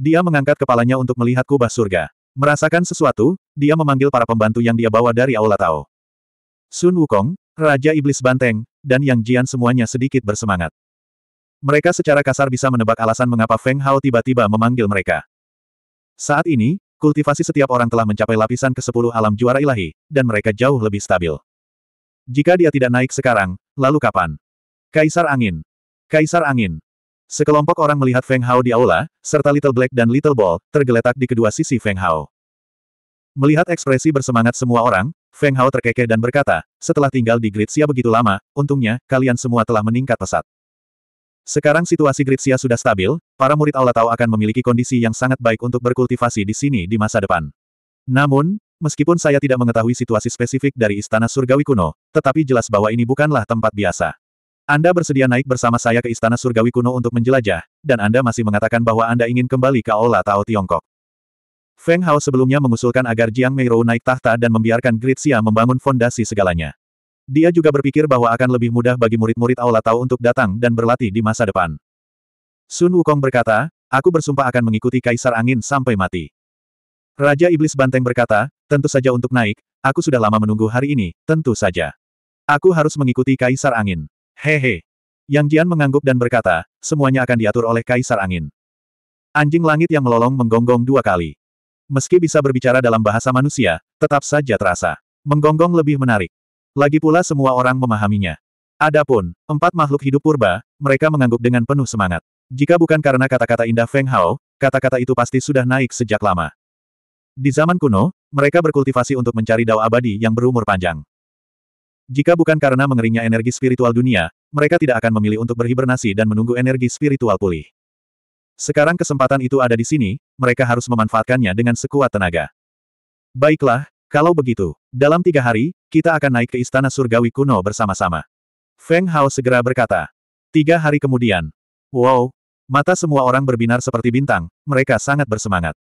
Dia mengangkat kepalanya untuk melihat kubah surga. Merasakan sesuatu, dia memanggil para pembantu yang dia bawa dari Aula Tao. Sun Wukong, Raja Iblis Banteng, dan Yang Jian semuanya sedikit bersemangat. Mereka secara kasar bisa menebak alasan mengapa Feng Hao tiba-tiba memanggil mereka. Saat ini, kultivasi setiap orang telah mencapai lapisan ke-10 alam juara ilahi, dan mereka jauh lebih stabil. Jika dia tidak naik sekarang, lalu kapan? Kaisar Angin. Kaisar Angin. Sekelompok orang melihat Feng Hao di aula, serta Little Black dan Little Ball, tergeletak di kedua sisi Feng Hao. Melihat ekspresi bersemangat semua orang, Feng Hao terkekeh dan berkata, setelah tinggal di Gritsia begitu lama, untungnya, kalian semua telah meningkat pesat. Sekarang situasi Gritsia sudah stabil, para murid aula tahu akan memiliki kondisi yang sangat baik untuk berkultivasi di sini di masa depan. Namun, meskipun saya tidak mengetahui situasi spesifik dari Istana Surgawi kuno, tetapi jelas bahwa ini bukanlah tempat biasa. Anda bersedia naik bersama saya ke Istana Surgawi Kuno untuk menjelajah, dan Anda masih mengatakan bahwa Anda ingin kembali ke Aula Tao Tiongkok. Feng Hao sebelumnya mengusulkan agar Jiang Meirou naik tahta dan membiarkan Gritsia membangun fondasi segalanya. Dia juga berpikir bahwa akan lebih mudah bagi murid-murid Aula Tao untuk datang dan berlatih di masa depan. Sun Wukong berkata, aku bersumpah akan mengikuti Kaisar Angin sampai mati. Raja Iblis Banteng berkata, tentu saja untuk naik, aku sudah lama menunggu hari ini, tentu saja. Aku harus mengikuti Kaisar Angin. Hehe. Yang Jian mengangguk dan berkata, semuanya akan diatur oleh Kaisar Angin. Anjing langit yang melolong menggonggong dua kali. Meski bisa berbicara dalam bahasa manusia, tetap saja terasa. Menggonggong lebih menarik. Lagi pula semua orang memahaminya. Adapun, empat makhluk hidup purba, mereka mengangguk dengan penuh semangat. Jika bukan karena kata-kata indah Feng Hao, kata-kata itu pasti sudah naik sejak lama. Di zaman kuno, mereka berkultivasi untuk mencari dao abadi yang berumur panjang. Jika bukan karena mengeringnya energi spiritual dunia, mereka tidak akan memilih untuk berhibernasi dan menunggu energi spiritual pulih. Sekarang kesempatan itu ada di sini, mereka harus memanfaatkannya dengan sekuat tenaga. Baiklah, kalau begitu, dalam tiga hari, kita akan naik ke Istana Surgawi Kuno bersama-sama. Feng Hao segera berkata. Tiga hari kemudian. Wow, mata semua orang berbinar seperti bintang, mereka sangat bersemangat.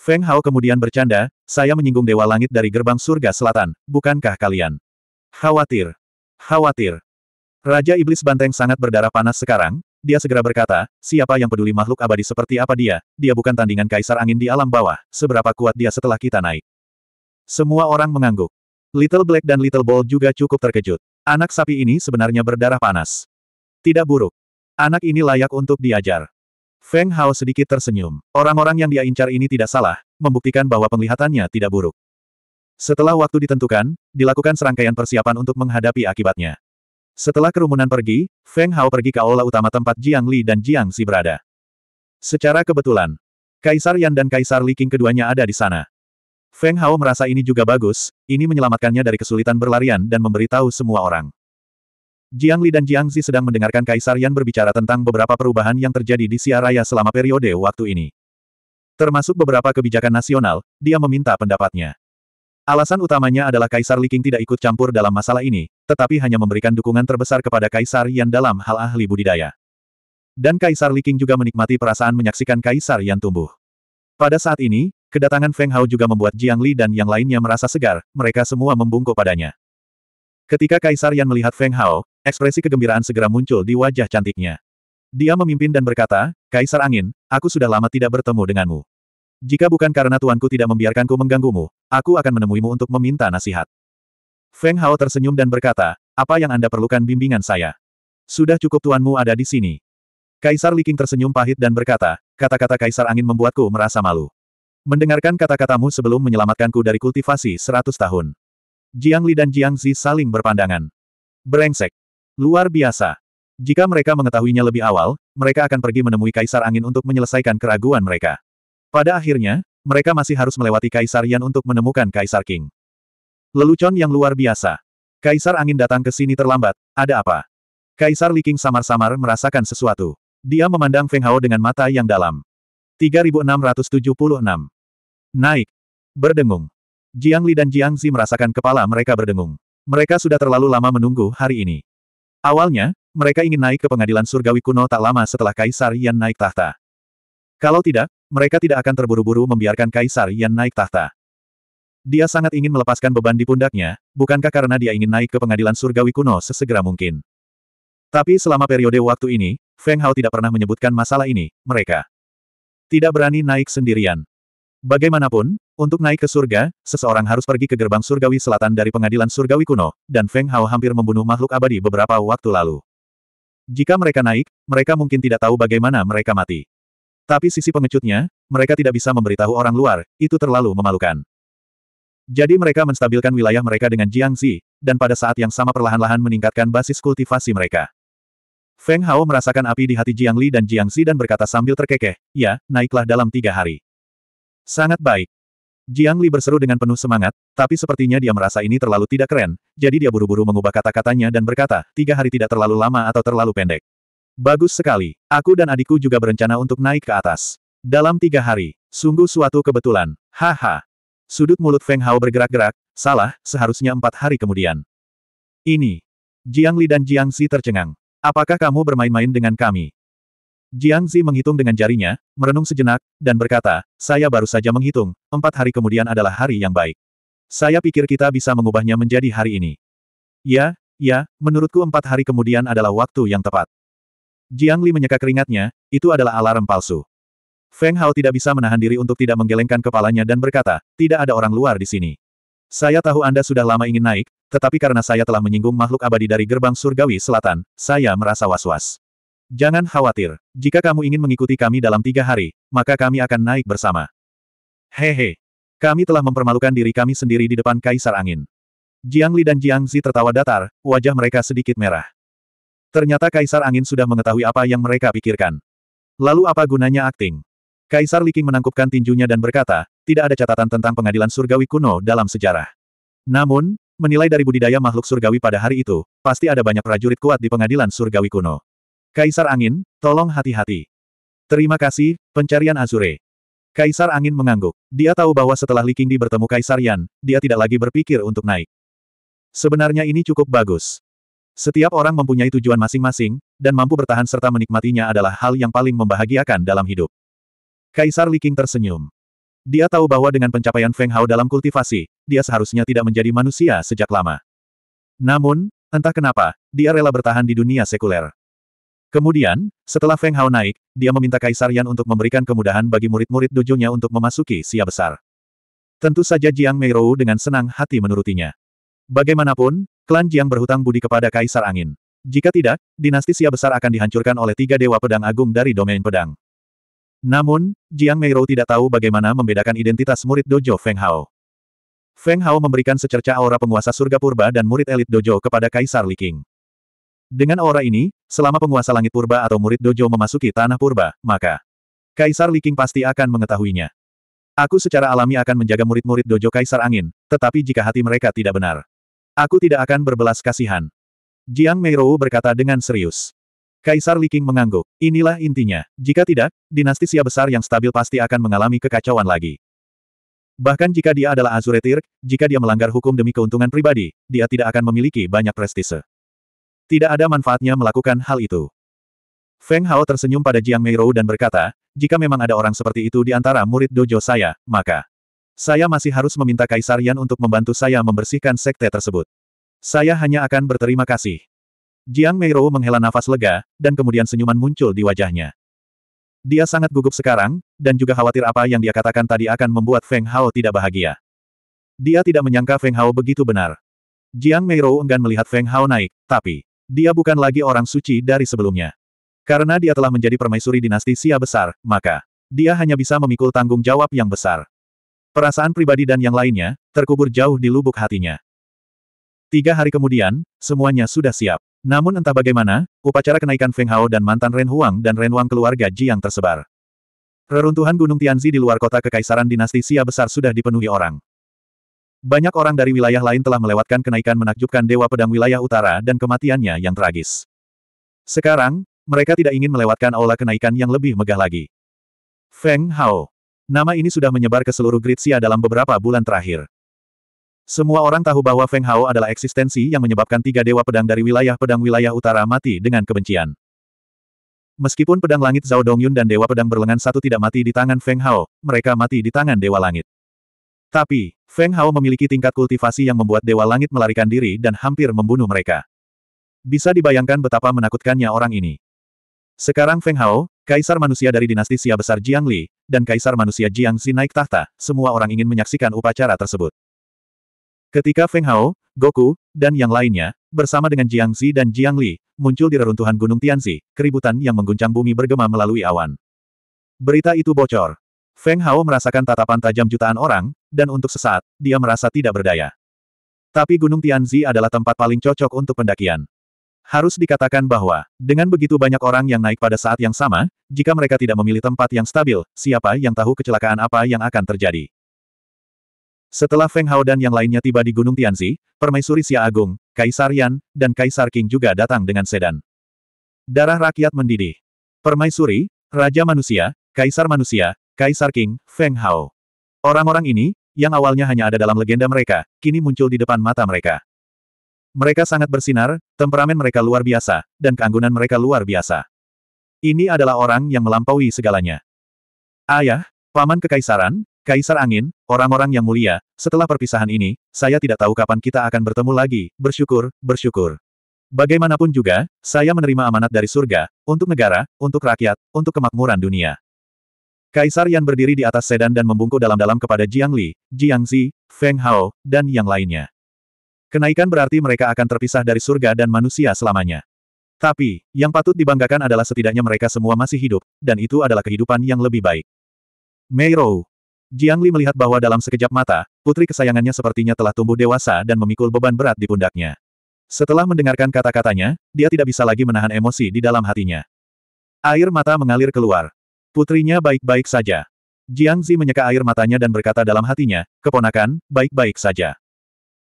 Feng Hao kemudian bercanda, saya menyinggung Dewa Langit dari gerbang surga selatan, bukankah kalian? Khawatir. Khawatir. Raja Iblis Banteng sangat berdarah panas sekarang, dia segera berkata, siapa yang peduli makhluk abadi seperti apa dia, dia bukan tandingan kaisar angin di alam bawah, seberapa kuat dia setelah kita naik. Semua orang mengangguk. Little Black dan Little Ball juga cukup terkejut. Anak sapi ini sebenarnya berdarah panas. Tidak buruk. Anak ini layak untuk diajar. Feng Hao sedikit tersenyum. Orang-orang yang dia incar ini tidak salah, membuktikan bahwa penglihatannya tidak buruk. Setelah waktu ditentukan, dilakukan serangkaian persiapan untuk menghadapi akibatnya. Setelah kerumunan pergi, Feng Hao pergi ke aula utama tempat Jiang Li dan Jiang Xi berada. Secara kebetulan, Kaisar Yan dan Kaisar Li King keduanya ada di sana. Feng Hao merasa ini juga bagus, ini menyelamatkannya dari kesulitan berlarian dan memberitahu semua orang. Jiang Li dan Jiang Zi sedang mendengarkan Kaisar Yan berbicara tentang beberapa perubahan yang terjadi di siaraya selama periode waktu ini. Termasuk beberapa kebijakan nasional, dia meminta pendapatnya. Alasan utamanya adalah Kaisar Liking tidak ikut campur dalam masalah ini, tetapi hanya memberikan dukungan terbesar kepada Kaisar Yan dalam hal ahli budidaya. Dan Kaisar Liking juga menikmati perasaan menyaksikan Kaisar Yan tumbuh. Pada saat ini, kedatangan Feng Hao juga membuat Jiang Li dan yang lainnya merasa segar, mereka semua membungkuk padanya. Ketika Kaisar Yan melihat Feng Hao, ekspresi kegembiraan segera muncul di wajah cantiknya. Dia memimpin dan berkata, Kaisar Angin, aku sudah lama tidak bertemu denganmu. Jika bukan karena tuanku tidak membiarkanku mengganggumu, aku akan menemuimu untuk meminta nasihat. Feng Hao tersenyum dan berkata, apa yang Anda perlukan bimbingan saya? Sudah cukup tuanmu ada di sini. Kaisar Liking tersenyum pahit dan berkata, kata-kata Kaisar Angin membuatku merasa malu. Mendengarkan kata-katamu sebelum menyelamatkanku dari kultivasi seratus tahun. Jiang Li dan Jiang Zi saling berpandangan. Berengsek, Luar biasa. Jika mereka mengetahuinya lebih awal, mereka akan pergi menemui Kaisar Angin untuk menyelesaikan keraguan mereka. Pada akhirnya, mereka masih harus melewati Kaisar Yan untuk menemukan Kaisar King. Lelucon yang luar biasa. Kaisar Angin datang ke sini terlambat, ada apa? Kaisar Li King samar-samar merasakan sesuatu. Dia memandang Feng Hao dengan mata yang dalam. 3676. Naik. Berdengung. Jiang Li dan Jiang Zi merasakan kepala mereka berdengung. Mereka sudah terlalu lama menunggu hari ini. Awalnya, mereka ingin naik ke pengadilan surgawi kuno tak lama setelah Kaisar Yan naik tahta. Kalau tidak, mereka tidak akan terburu-buru membiarkan Kaisar Yan naik tahta. Dia sangat ingin melepaskan beban di pundaknya, bukankah karena dia ingin naik ke pengadilan surgawi kuno sesegera mungkin. Tapi selama periode waktu ini, Feng Hao tidak pernah menyebutkan masalah ini, mereka tidak berani naik sendirian. Bagaimanapun, untuk naik ke surga, seseorang harus pergi ke gerbang surgawi selatan dari pengadilan surgawi kuno, dan Feng Hao hampir membunuh makhluk abadi beberapa waktu lalu. Jika mereka naik, mereka mungkin tidak tahu bagaimana mereka mati. Tapi sisi pengecutnya, mereka tidak bisa memberitahu orang luar, itu terlalu memalukan. Jadi mereka menstabilkan wilayah mereka dengan Jiang Jiangxi, dan pada saat yang sama perlahan-lahan meningkatkan basis kultivasi mereka. Feng Hao merasakan api di hati Jiang Li dan Jiang Xi dan berkata sambil terkekeh, ya, naiklah dalam tiga hari. Sangat baik. Jiang Li berseru dengan penuh semangat, tapi sepertinya dia merasa ini terlalu tidak keren, jadi dia buru-buru mengubah kata-katanya dan berkata, tiga hari tidak terlalu lama atau terlalu pendek. Bagus sekali. Aku dan adikku juga berencana untuk naik ke atas. Dalam tiga hari. Sungguh suatu kebetulan. Haha. Sudut mulut Feng Hao bergerak-gerak, salah, seharusnya empat hari kemudian. Ini. Jiang Li dan Jiang Zi tercengang. Apakah kamu bermain-main dengan kami? Jiang Zi menghitung dengan jarinya, merenung sejenak, dan berkata, saya baru saja menghitung, empat hari kemudian adalah hari yang baik. Saya pikir kita bisa mengubahnya menjadi hari ini. Ya, ya, menurutku empat hari kemudian adalah waktu yang tepat. Jiang Li menyeka keringatnya, itu adalah alarm palsu. Feng Hao tidak bisa menahan diri untuk tidak menggelengkan kepalanya dan berkata, tidak ada orang luar di sini. Saya tahu Anda sudah lama ingin naik, tetapi karena saya telah menyinggung makhluk abadi dari gerbang surgawi selatan, saya merasa was-was. Jangan khawatir, jika kamu ingin mengikuti kami dalam tiga hari, maka kami akan naik bersama. Hehe, kami telah mempermalukan diri kami sendiri di depan Kaisar Angin. Jiang Li dan Jiang Zi tertawa datar, wajah mereka sedikit merah. Ternyata Kaisar Angin sudah mengetahui apa yang mereka pikirkan. Lalu apa gunanya akting? Kaisar Liking menangkupkan tinjunya dan berkata, tidak ada catatan tentang pengadilan surgawi kuno dalam sejarah. Namun, menilai dari budidaya makhluk surgawi pada hari itu, pasti ada banyak prajurit kuat di pengadilan surgawi kuno. Kaisar Angin, tolong hati-hati. Terima kasih, pencarian Azure. Kaisar Angin mengangguk. Dia tahu bahwa setelah Liking di bertemu Kaisar Yan, dia tidak lagi berpikir untuk naik. Sebenarnya ini cukup bagus. Setiap orang mempunyai tujuan masing-masing, dan mampu bertahan serta menikmatinya adalah hal yang paling membahagiakan dalam hidup. Kaisar Li Qing tersenyum. Dia tahu bahwa dengan pencapaian Feng Hao dalam kultivasi, dia seharusnya tidak menjadi manusia sejak lama. Namun, entah kenapa, dia rela bertahan di dunia sekuler. Kemudian, setelah Feng Hao naik, dia meminta Kaisar Yan untuk memberikan kemudahan bagi murid-murid dojonya untuk memasuki sia besar. Tentu saja Jiang Meirou dengan senang hati menurutinya. Bagaimanapun, klan Jiang berhutang budi kepada Kaisar Angin. Jika tidak, dinasti Xia besar akan dihancurkan oleh tiga dewa pedang agung dari domain pedang. Namun, Jiang Meirou tidak tahu bagaimana membedakan identitas murid dojo Feng Hao. Feng Hao memberikan secerca aura penguasa surga purba dan murid elit dojo kepada Kaisar Li King. Dengan aura ini, selama penguasa langit purba atau murid dojo memasuki tanah purba, maka Kaisar Li King pasti akan mengetahuinya. Aku secara alami akan menjaga murid-murid dojo Kaisar Angin, tetapi jika hati mereka tidak benar, Aku tidak akan berbelas kasihan. Jiang Meirou berkata dengan serius. Kaisar Qing mengangguk. Inilah intinya. Jika tidak, dinasti Xia besar yang stabil pasti akan mengalami kekacauan lagi. Bahkan jika dia adalah Azuretir, jika dia melanggar hukum demi keuntungan pribadi, dia tidak akan memiliki banyak prestise. Tidak ada manfaatnya melakukan hal itu. Feng Hao tersenyum pada Jiang Meirou dan berkata, jika memang ada orang seperti itu di antara murid dojo saya, maka saya masih harus meminta Kaisar Yan untuk membantu saya membersihkan sekte tersebut. Saya hanya akan berterima kasih. Jiang Meiro menghela nafas lega, dan kemudian senyuman muncul di wajahnya. Dia sangat gugup sekarang, dan juga khawatir apa yang dia katakan tadi akan membuat Feng Hao tidak bahagia. Dia tidak menyangka Feng Hao begitu benar. Jiang Meiro enggan melihat Feng Hao naik, tapi dia bukan lagi orang suci dari sebelumnya. Karena dia telah menjadi permaisuri dinasti Xia besar, maka dia hanya bisa memikul tanggung jawab yang besar. Perasaan pribadi dan yang lainnya, terkubur jauh di lubuk hatinya. Tiga hari kemudian, semuanya sudah siap. Namun entah bagaimana, upacara kenaikan Feng Hao dan mantan Ren Huang dan Ren Wang keluarga Ji yang tersebar. Reruntuhan Gunung Tianzi di luar kota Kekaisaran Dinasti Xia besar sudah dipenuhi orang. Banyak orang dari wilayah lain telah melewatkan kenaikan menakjubkan Dewa Pedang wilayah utara dan kematiannya yang tragis. Sekarang, mereka tidak ingin melewatkan aula kenaikan yang lebih megah lagi. Feng Hao Nama ini sudah menyebar ke seluruh Gritsia dalam beberapa bulan terakhir. Semua orang tahu bahwa Feng Hao adalah eksistensi yang menyebabkan tiga dewa pedang dari wilayah pedang wilayah utara mati dengan kebencian. Meskipun pedang langit Zhao Dongyun dan dewa pedang berlengan satu tidak mati di tangan Feng Hao, mereka mati di tangan dewa langit. Tapi, Feng Hao memiliki tingkat kultivasi yang membuat dewa langit melarikan diri dan hampir membunuh mereka. Bisa dibayangkan betapa menakutkannya orang ini. Sekarang Feng Hao, kaisar manusia dari dinasti Xia besar Jiang Li, dan kaisar manusia Jiang Xi naik tahta, semua orang ingin menyaksikan upacara tersebut. Ketika Feng Hao, Goku, dan yang lainnya, bersama dengan Jiang Xi dan Jiang Li, muncul di reruntuhan Gunung Tianzi, keributan yang mengguncang bumi bergema melalui awan. Berita itu bocor. Feng Hao merasakan tatapan tajam jutaan orang, dan untuk sesaat, dia merasa tidak berdaya. Tapi Gunung Tianzi adalah tempat paling cocok untuk pendakian. Harus dikatakan bahwa, dengan begitu banyak orang yang naik pada saat yang sama, jika mereka tidak memilih tempat yang stabil, siapa yang tahu kecelakaan apa yang akan terjadi. Setelah Feng Hao dan yang lainnya tiba di Gunung Tianzi, Permaisuri Xia Agung, Kaisar Yan, dan Kaisar King juga datang dengan sedan. Darah rakyat mendidih. Permaisuri, Raja Manusia, Kaisar Manusia, Kaisar King, Feng Hao. Orang-orang ini, yang awalnya hanya ada dalam legenda mereka, kini muncul di depan mata mereka. Mereka sangat bersinar, temperamen mereka luar biasa, dan keanggunan mereka luar biasa. Ini adalah orang yang melampaui segalanya. Ayah, Paman Kekaisaran, Kaisar Angin, orang-orang yang mulia, setelah perpisahan ini, saya tidak tahu kapan kita akan bertemu lagi, bersyukur, bersyukur. Bagaimanapun juga, saya menerima amanat dari surga, untuk negara, untuk rakyat, untuk kemakmuran dunia. Kaisar Yan berdiri di atas sedan dan membungkuk dalam-dalam kepada Jiang Li, Jiang Zi, Feng Hao, dan yang lainnya. Kenaikan berarti mereka akan terpisah dari surga dan manusia selamanya. Tapi, yang patut dibanggakan adalah setidaknya mereka semua masih hidup, dan itu adalah kehidupan yang lebih baik. Mei Rou, Jiang Li melihat bahwa dalam sekejap mata, putri kesayangannya sepertinya telah tumbuh dewasa dan memikul beban berat di pundaknya. Setelah mendengarkan kata-katanya, dia tidak bisa lagi menahan emosi di dalam hatinya. Air mata mengalir keluar. Putrinya baik-baik saja. Jiang Zi menyeka air matanya dan berkata dalam hatinya, keponakan, baik-baik saja.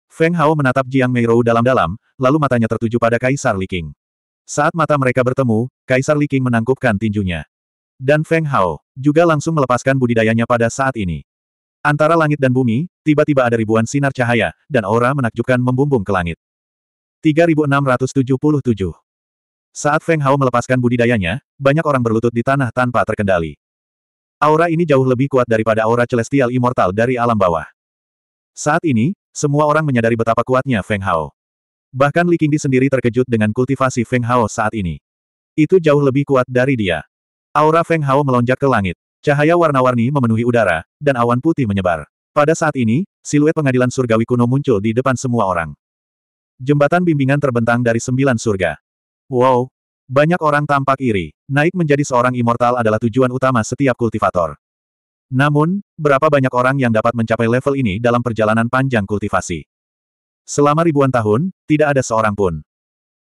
Feng Hao menatap Jiang Meirou dalam-dalam, lalu matanya tertuju pada Kaisar Li King. Saat mata mereka bertemu, Kaisar Li King menangkupkan tinjunya. Dan Feng Hao juga langsung melepaskan budidayanya pada saat ini. Antara langit dan bumi, tiba-tiba ada ribuan sinar cahaya, dan aura menakjubkan membumbung ke langit. 3677 Saat Feng Hao melepaskan budidayanya, banyak orang berlutut di tanah tanpa terkendali. Aura ini jauh lebih kuat daripada aura celestial immortal dari alam bawah. Saat ini, semua orang menyadari betapa kuatnya Feng Hao. Bahkan Li Qingdi sendiri terkejut dengan kultivasi Feng Hao saat ini. Itu jauh lebih kuat dari dia. Aura Feng Hao melonjak ke langit. Cahaya warna-warni memenuhi udara, dan awan putih menyebar. Pada saat ini, siluet pengadilan surgawi kuno muncul di depan semua orang. Jembatan bimbingan terbentang dari sembilan surga. Wow! Banyak orang tampak iri. Naik menjadi seorang immortal adalah tujuan utama setiap kultivator. Namun, berapa banyak orang yang dapat mencapai level ini dalam perjalanan panjang kultivasi? Selama ribuan tahun, tidak ada seorang pun.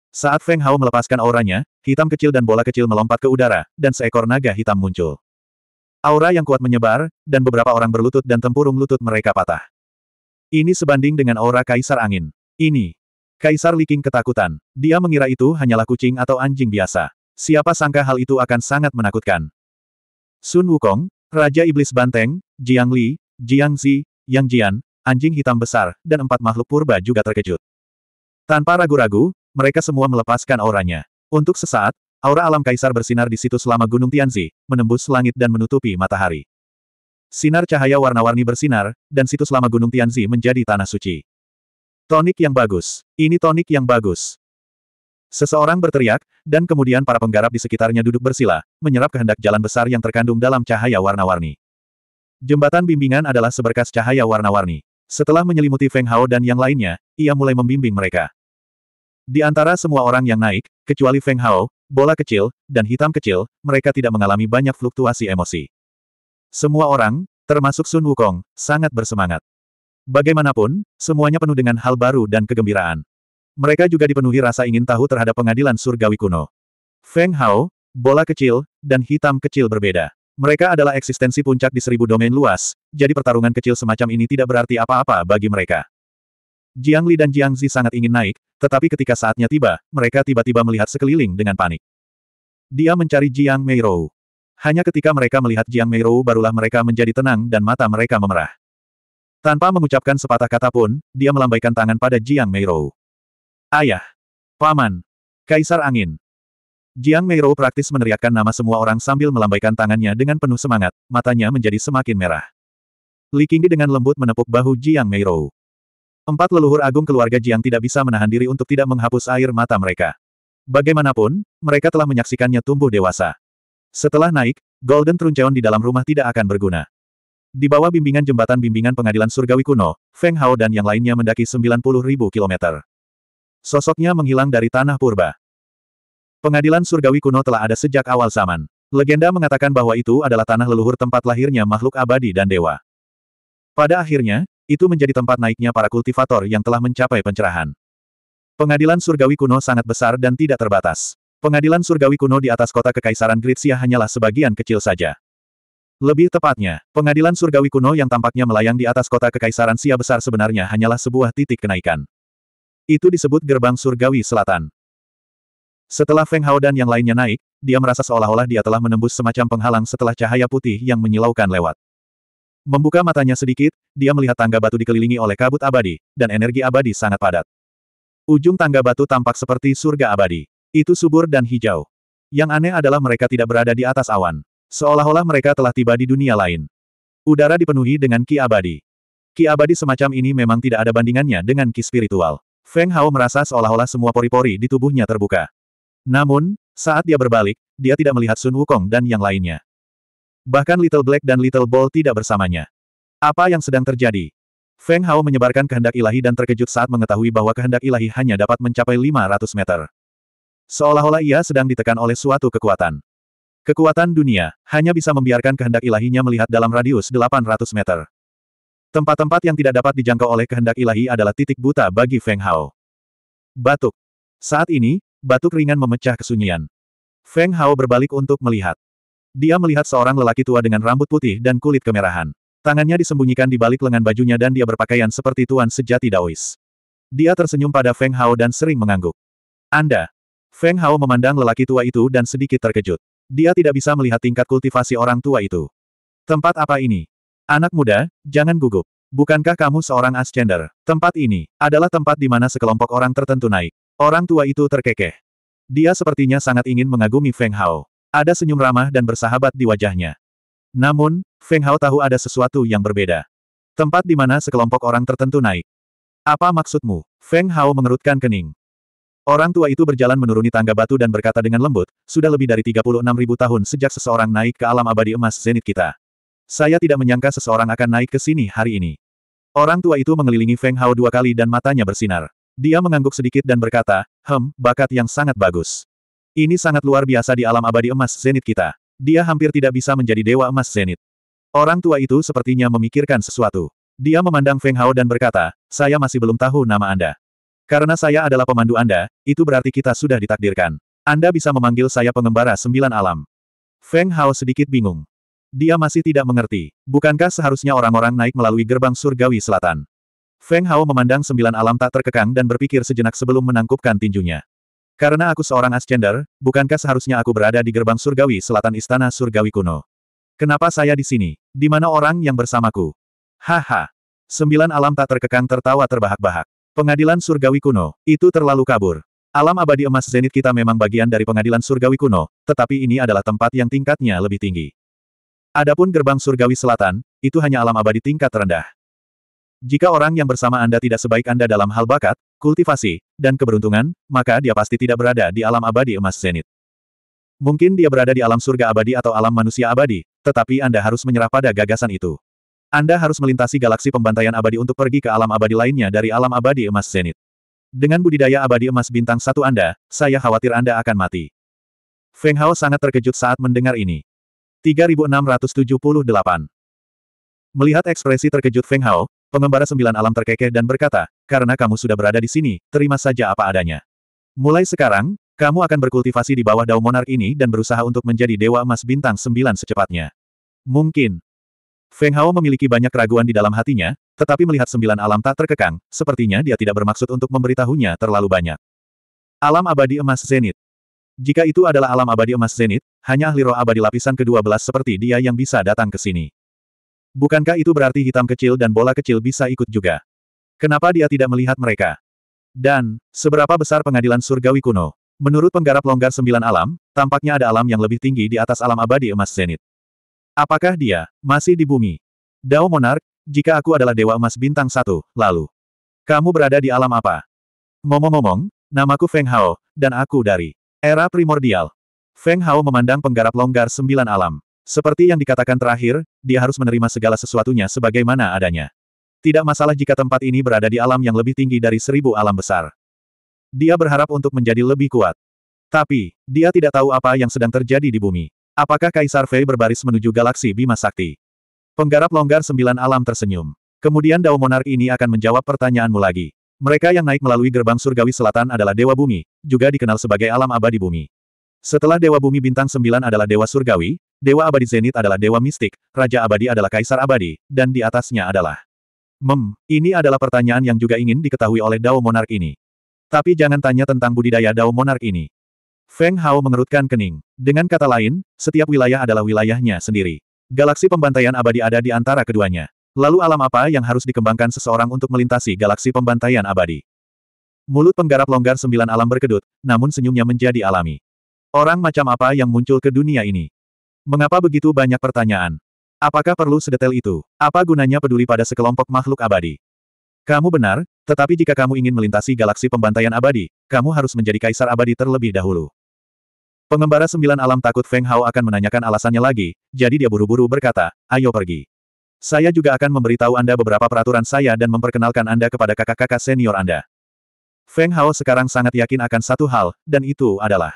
Saat Feng Hao melepaskan auranya, hitam kecil dan bola kecil melompat ke udara, dan seekor naga hitam muncul. Aura yang kuat menyebar, dan beberapa orang berlutut dan tempurung lutut mereka patah. Ini sebanding dengan aura Kaisar Angin. Ini. Kaisar Liking ketakutan. Dia mengira itu hanyalah kucing atau anjing biasa. Siapa sangka hal itu akan sangat menakutkan. Sun Wukong, Raja Iblis Banteng, Jiang Li, Jiang Zi, Yang Jian, anjing hitam besar, dan empat makhluk purba juga terkejut. Tanpa ragu-ragu, mereka semua melepaskan auranya. Untuk sesaat, aura alam kaisar bersinar di situs lama Gunung Tianzi, menembus langit dan menutupi matahari. Sinar cahaya warna-warni bersinar, dan situs lama Gunung Tianzi menjadi tanah suci. Tonik yang bagus. Ini tonik yang bagus. Seseorang berteriak, dan kemudian para penggarap di sekitarnya duduk bersila, menyerap kehendak jalan besar yang terkandung dalam cahaya warna-warni. Jembatan bimbingan adalah seberkas cahaya warna-warni. Setelah menyelimuti Feng Hao dan yang lainnya, ia mulai membimbing mereka. Di antara semua orang yang naik, kecuali Feng Hao, bola kecil, dan hitam kecil, mereka tidak mengalami banyak fluktuasi emosi. Semua orang, termasuk Sun Wukong, sangat bersemangat. Bagaimanapun, semuanya penuh dengan hal baru dan kegembiraan mereka juga dipenuhi rasa ingin tahu terhadap pengadilan surgawi kuno. Feng Hao, bola kecil, dan hitam kecil berbeda. Mereka adalah eksistensi puncak di seribu domain luas, jadi pertarungan kecil semacam ini tidak berarti apa-apa bagi mereka. Jiang Li dan Jiang Zi sangat ingin naik, tetapi ketika saatnya tiba, mereka tiba-tiba melihat sekeliling dengan panik. Dia mencari Jiang Meirou. Hanya ketika mereka melihat Jiang Meirou barulah mereka menjadi tenang dan mata mereka memerah. Tanpa mengucapkan sepatah kata pun, dia melambaikan tangan pada Jiang Meirou. Ayah. Paman. Kaisar Angin. Jiang Meiro praktis meneriakkan nama semua orang sambil melambaikan tangannya dengan penuh semangat, matanya menjadi semakin merah. Li Qingdi dengan lembut menepuk bahu Jiang Meiro. Empat leluhur agung keluarga Jiang tidak bisa menahan diri untuk tidak menghapus air mata mereka. Bagaimanapun, mereka telah menyaksikannya tumbuh dewasa. Setelah naik, Golden Truncheon di dalam rumah tidak akan berguna. Di bawah bimbingan jembatan bimbingan pengadilan surgawi kuno, Feng Hao dan yang lainnya mendaki 90.000 kilometer. Sosoknya menghilang dari tanah purba. Pengadilan surgawi kuno telah ada sejak awal zaman. Legenda mengatakan bahwa itu adalah tanah leluhur tempat lahirnya makhluk abadi dan dewa. Pada akhirnya, itu menjadi tempat naiknya para kultivator yang telah mencapai pencerahan. Pengadilan surgawi kuno sangat besar dan tidak terbatas. Pengadilan surgawi kuno di atas kota Kekaisaran Gritsia hanyalah sebagian kecil saja. Lebih tepatnya, pengadilan surgawi kuno yang tampaknya melayang di atas kota Kekaisaran Sia besar sebenarnya hanyalah sebuah titik kenaikan. Itu disebut gerbang surgawi selatan. Setelah Feng Hao dan yang lainnya naik, dia merasa seolah-olah dia telah menembus semacam penghalang setelah cahaya putih yang menyilaukan lewat. Membuka matanya sedikit, dia melihat tangga batu dikelilingi oleh kabut abadi, dan energi abadi sangat padat. Ujung tangga batu tampak seperti surga abadi. Itu subur dan hijau. Yang aneh adalah mereka tidak berada di atas awan. Seolah-olah mereka telah tiba di dunia lain. Udara dipenuhi dengan ki abadi. Ki abadi semacam ini memang tidak ada bandingannya dengan ki spiritual. Feng Hao merasa seolah-olah semua pori-pori di tubuhnya terbuka. Namun, saat dia berbalik, dia tidak melihat Sun Wukong dan yang lainnya. Bahkan Little Black dan Little Ball tidak bersamanya. Apa yang sedang terjadi? Feng Hao menyebarkan kehendak ilahi dan terkejut saat mengetahui bahwa kehendak ilahi hanya dapat mencapai 500 meter. Seolah-olah ia sedang ditekan oleh suatu kekuatan. Kekuatan dunia, hanya bisa membiarkan kehendak ilahinya melihat dalam radius 800 meter. Tempat-tempat yang tidak dapat dijangkau oleh kehendak ilahi adalah titik buta bagi Feng Hao. Batuk. Saat ini, batuk ringan memecah kesunyian. Feng Hao berbalik untuk melihat. Dia melihat seorang lelaki tua dengan rambut putih dan kulit kemerahan. Tangannya disembunyikan di balik lengan bajunya dan dia berpakaian seperti tuan sejati Daois. Dia tersenyum pada Feng Hao dan sering mengangguk. Anda. Feng Hao memandang lelaki tua itu dan sedikit terkejut. Dia tidak bisa melihat tingkat kultivasi orang tua itu. Tempat apa ini? Anak muda, jangan gugup. Bukankah kamu seorang ascender? Tempat ini adalah tempat di mana sekelompok orang tertentu naik. Orang tua itu terkekeh. Dia sepertinya sangat ingin mengagumi Feng Hao. Ada senyum ramah dan bersahabat di wajahnya. Namun, Feng Hao tahu ada sesuatu yang berbeda. Tempat di mana sekelompok orang tertentu naik. Apa maksudmu? Feng Hao mengerutkan kening. Orang tua itu berjalan menuruni tangga batu dan berkata dengan lembut, sudah lebih dari 36 ribu tahun sejak seseorang naik ke alam abadi emas zenit kita. Saya tidak menyangka seseorang akan naik ke sini hari ini. Orang tua itu mengelilingi Feng Hao dua kali dan matanya bersinar. Dia mengangguk sedikit dan berkata, Hem, bakat yang sangat bagus. Ini sangat luar biasa di alam abadi emas Zenit kita. Dia hampir tidak bisa menjadi dewa emas Zenit. Orang tua itu sepertinya memikirkan sesuatu. Dia memandang Feng Hao dan berkata, saya masih belum tahu nama Anda. Karena saya adalah pemandu Anda, itu berarti kita sudah ditakdirkan. Anda bisa memanggil saya pengembara sembilan alam. Feng Hao sedikit bingung. Dia masih tidak mengerti. Bukankah seharusnya orang-orang naik melalui gerbang surgawi selatan? Feng Hao memandang sembilan alam tak terkekang dan berpikir sejenak sebelum menangkupkan tinjunya. Karena aku seorang Ascender, bukankah seharusnya aku berada di gerbang surgawi selatan istana surgawi kuno? Kenapa saya di sini? Di mana orang yang bersamaku? Haha. Sembilan alam tak terkekang tertawa terbahak-bahak. Pengadilan surgawi kuno, itu terlalu kabur. Alam abadi emas zenit kita memang bagian dari pengadilan surgawi kuno, tetapi ini adalah tempat yang tingkatnya lebih tinggi. Adapun gerbang surgawi selatan, itu hanya alam abadi tingkat terendah. Jika orang yang bersama Anda tidak sebaik Anda dalam hal bakat, kultivasi, dan keberuntungan, maka dia pasti tidak berada di alam abadi emas zenit. Mungkin dia berada di alam surga abadi atau alam manusia abadi, tetapi Anda harus menyerah pada gagasan itu. Anda harus melintasi galaksi pembantaian abadi untuk pergi ke alam abadi lainnya dari alam abadi emas zenit. Dengan budidaya abadi emas bintang satu Anda, saya khawatir Anda akan mati. Feng Hao sangat terkejut saat mendengar ini. 3678. Melihat ekspresi terkejut Feng Hao, pengembara sembilan alam terkekeh dan berkata, karena kamu sudah berada di sini, terima saja apa adanya. Mulai sekarang, kamu akan berkultivasi di bawah Dao Monar ini dan berusaha untuk menjadi Dewa Emas Bintang Sembilan secepatnya. Mungkin. Feng Hao memiliki banyak keraguan di dalam hatinya, tetapi melihat sembilan alam tak terkekang, sepertinya dia tidak bermaksud untuk memberitahunya terlalu banyak. Alam abadi emas Zenit. Jika itu adalah alam abadi emas zenit, hanya ahli roh abadi lapisan ke-12 seperti dia yang bisa datang ke sini. Bukankah itu berarti hitam kecil dan bola kecil bisa ikut juga? Kenapa dia tidak melihat mereka? Dan, seberapa besar pengadilan surgawi kuno? Menurut penggarap longgar sembilan alam, tampaknya ada alam yang lebih tinggi di atas alam abadi emas zenit. Apakah dia, masih di bumi? Dao Monarch? jika aku adalah Dewa Emas Bintang Satu, lalu, kamu berada di alam apa? Ngomong-ngomong, namaku Feng Hao, dan aku dari Era primordial. Feng Hao memandang penggarap longgar sembilan alam. Seperti yang dikatakan terakhir, dia harus menerima segala sesuatunya sebagaimana adanya. Tidak masalah jika tempat ini berada di alam yang lebih tinggi dari seribu alam besar. Dia berharap untuk menjadi lebih kuat. Tapi, dia tidak tahu apa yang sedang terjadi di bumi. Apakah Kaisar Fei berbaris menuju galaksi Bima Sakti? Penggarap longgar sembilan alam tersenyum. Kemudian Dao Monar ini akan menjawab pertanyaanmu lagi. Mereka yang naik melalui gerbang surgawi selatan adalah Dewa Bumi, juga dikenal sebagai alam abadi bumi. Setelah Dewa Bumi Bintang Sembilan adalah Dewa Surgawi, Dewa Abadi Zenit adalah Dewa Mistik, Raja Abadi adalah Kaisar Abadi, dan di atasnya adalah... Mem, ini adalah pertanyaan yang juga ingin diketahui oleh Dao Monark ini. Tapi jangan tanya tentang budidaya Dao Monark ini. Feng Hao mengerutkan kening. Dengan kata lain, setiap wilayah adalah wilayahnya sendiri. Galaksi pembantaian abadi ada di antara keduanya. Lalu alam apa yang harus dikembangkan seseorang untuk melintasi galaksi pembantaian abadi? Mulut penggarap longgar sembilan alam berkedut, namun senyumnya menjadi alami. Orang macam apa yang muncul ke dunia ini? Mengapa begitu banyak pertanyaan? Apakah perlu sedetail itu? Apa gunanya peduli pada sekelompok makhluk abadi? Kamu benar, tetapi jika kamu ingin melintasi galaksi pembantaian abadi, kamu harus menjadi kaisar abadi terlebih dahulu. Pengembara sembilan alam takut Feng Hao akan menanyakan alasannya lagi, jadi dia buru-buru berkata, ayo pergi. Saya juga akan memberitahu Anda beberapa peraturan saya dan memperkenalkan Anda kepada kakak-kakak senior Anda. Feng Hao sekarang sangat yakin akan satu hal, dan itu adalah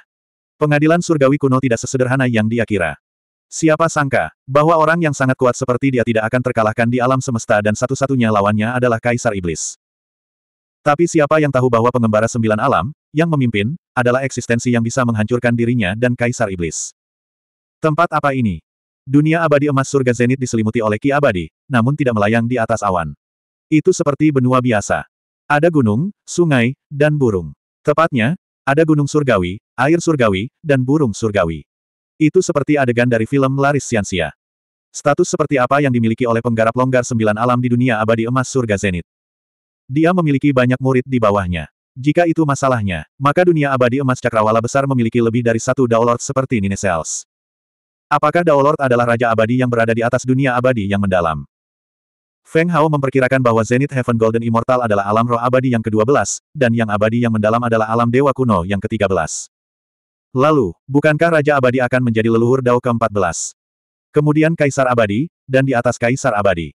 pengadilan surgawi kuno tidak sesederhana yang dia kira. Siapa sangka, bahwa orang yang sangat kuat seperti dia tidak akan terkalahkan di alam semesta dan satu-satunya lawannya adalah Kaisar Iblis. Tapi siapa yang tahu bahwa pengembara sembilan alam, yang memimpin, adalah eksistensi yang bisa menghancurkan dirinya dan Kaisar Iblis. Tempat apa ini? Dunia abadi emas surga zenit diselimuti oleh ki abadi, namun tidak melayang di atas awan. Itu seperti benua biasa. Ada gunung, sungai, dan burung. Tepatnya, ada gunung surgawi, air surgawi, dan burung surgawi. Itu seperti adegan dari film Laris Siansia. Status seperti apa yang dimiliki oleh penggarap longgar sembilan alam di dunia abadi emas surga zenit. Dia memiliki banyak murid di bawahnya. Jika itu masalahnya, maka dunia abadi emas cakrawala besar memiliki lebih dari satu download seperti Cells. Apakah Daolord adalah Raja Abadi yang berada di atas dunia abadi yang mendalam? Feng Hao memperkirakan bahwa Zenith Heaven Golden Immortal adalah alam roh abadi yang ke-12, dan yang abadi yang mendalam adalah alam dewa kuno yang ke-13. Lalu, bukankah Raja Abadi akan menjadi leluhur Dao ke-14? Kemudian Kaisar Abadi, dan di atas Kaisar Abadi.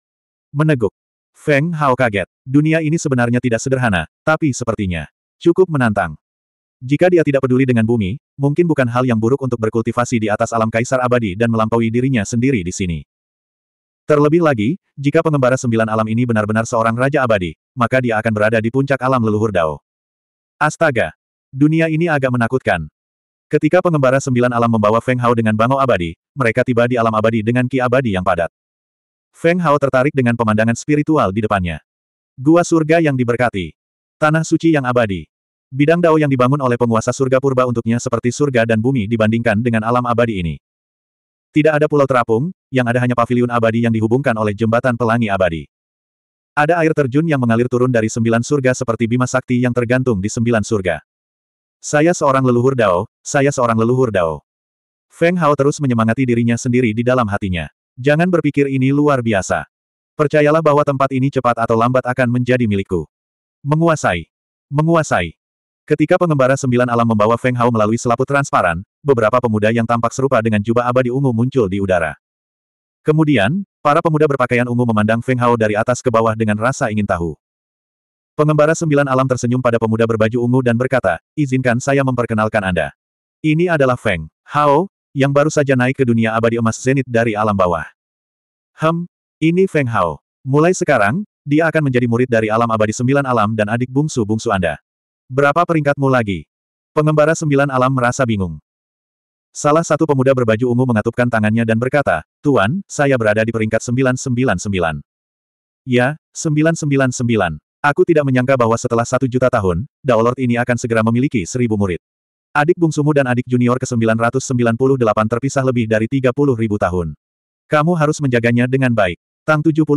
Meneguk. Feng Hao kaget. Dunia ini sebenarnya tidak sederhana, tapi sepertinya cukup menantang. Jika dia tidak peduli dengan bumi, Mungkin bukan hal yang buruk untuk berkultivasi di atas alam kaisar abadi dan melampaui dirinya sendiri di sini. Terlebih lagi, jika pengembara sembilan alam ini benar-benar seorang raja abadi, maka dia akan berada di puncak alam leluhur Dao. Astaga! Dunia ini agak menakutkan. Ketika pengembara sembilan alam membawa Feng Hao dengan bangau abadi, mereka tiba di alam abadi dengan ki abadi yang padat. Feng Hao tertarik dengan pemandangan spiritual di depannya. Gua surga yang diberkati. Tanah suci yang abadi. Bidang Dao yang dibangun oleh penguasa surga purba untuknya seperti surga dan bumi dibandingkan dengan alam abadi ini. Tidak ada pulau terapung, yang ada hanya paviliun abadi yang dihubungkan oleh jembatan pelangi abadi. Ada air terjun yang mengalir turun dari sembilan surga seperti bima sakti yang tergantung di sembilan surga. Saya seorang leluhur Dao, saya seorang leluhur Dao. Feng Hao terus menyemangati dirinya sendiri di dalam hatinya. Jangan berpikir ini luar biasa. Percayalah bahwa tempat ini cepat atau lambat akan menjadi milikku. Menguasai. Menguasai. Ketika pengembara sembilan alam membawa Feng Hao melalui selaput transparan, beberapa pemuda yang tampak serupa dengan jubah abadi ungu muncul di udara. Kemudian, para pemuda berpakaian ungu memandang Feng Hao dari atas ke bawah dengan rasa ingin tahu. Pengembara sembilan alam tersenyum pada pemuda berbaju ungu dan berkata, izinkan saya memperkenalkan Anda. Ini adalah Feng Hao, yang baru saja naik ke dunia abadi emas zenit dari alam bawah. Hem, ini Feng Hao. Mulai sekarang, dia akan menjadi murid dari alam abadi sembilan alam dan adik bungsu-bungsu Anda. Berapa peringkatmu lagi? Pengembara sembilan alam merasa bingung. Salah satu pemuda berbaju ungu mengatupkan tangannya dan berkata, Tuan, saya berada di peringkat 999. Ya, 999. Aku tidak menyangka bahwa setelah satu juta tahun, Daolord ini akan segera memiliki seribu murid. Adik bungsumu dan adik junior ke-998 terpisah lebih dari 30 ribu tahun. Kamu harus menjaganya dengan baik. Tang 78,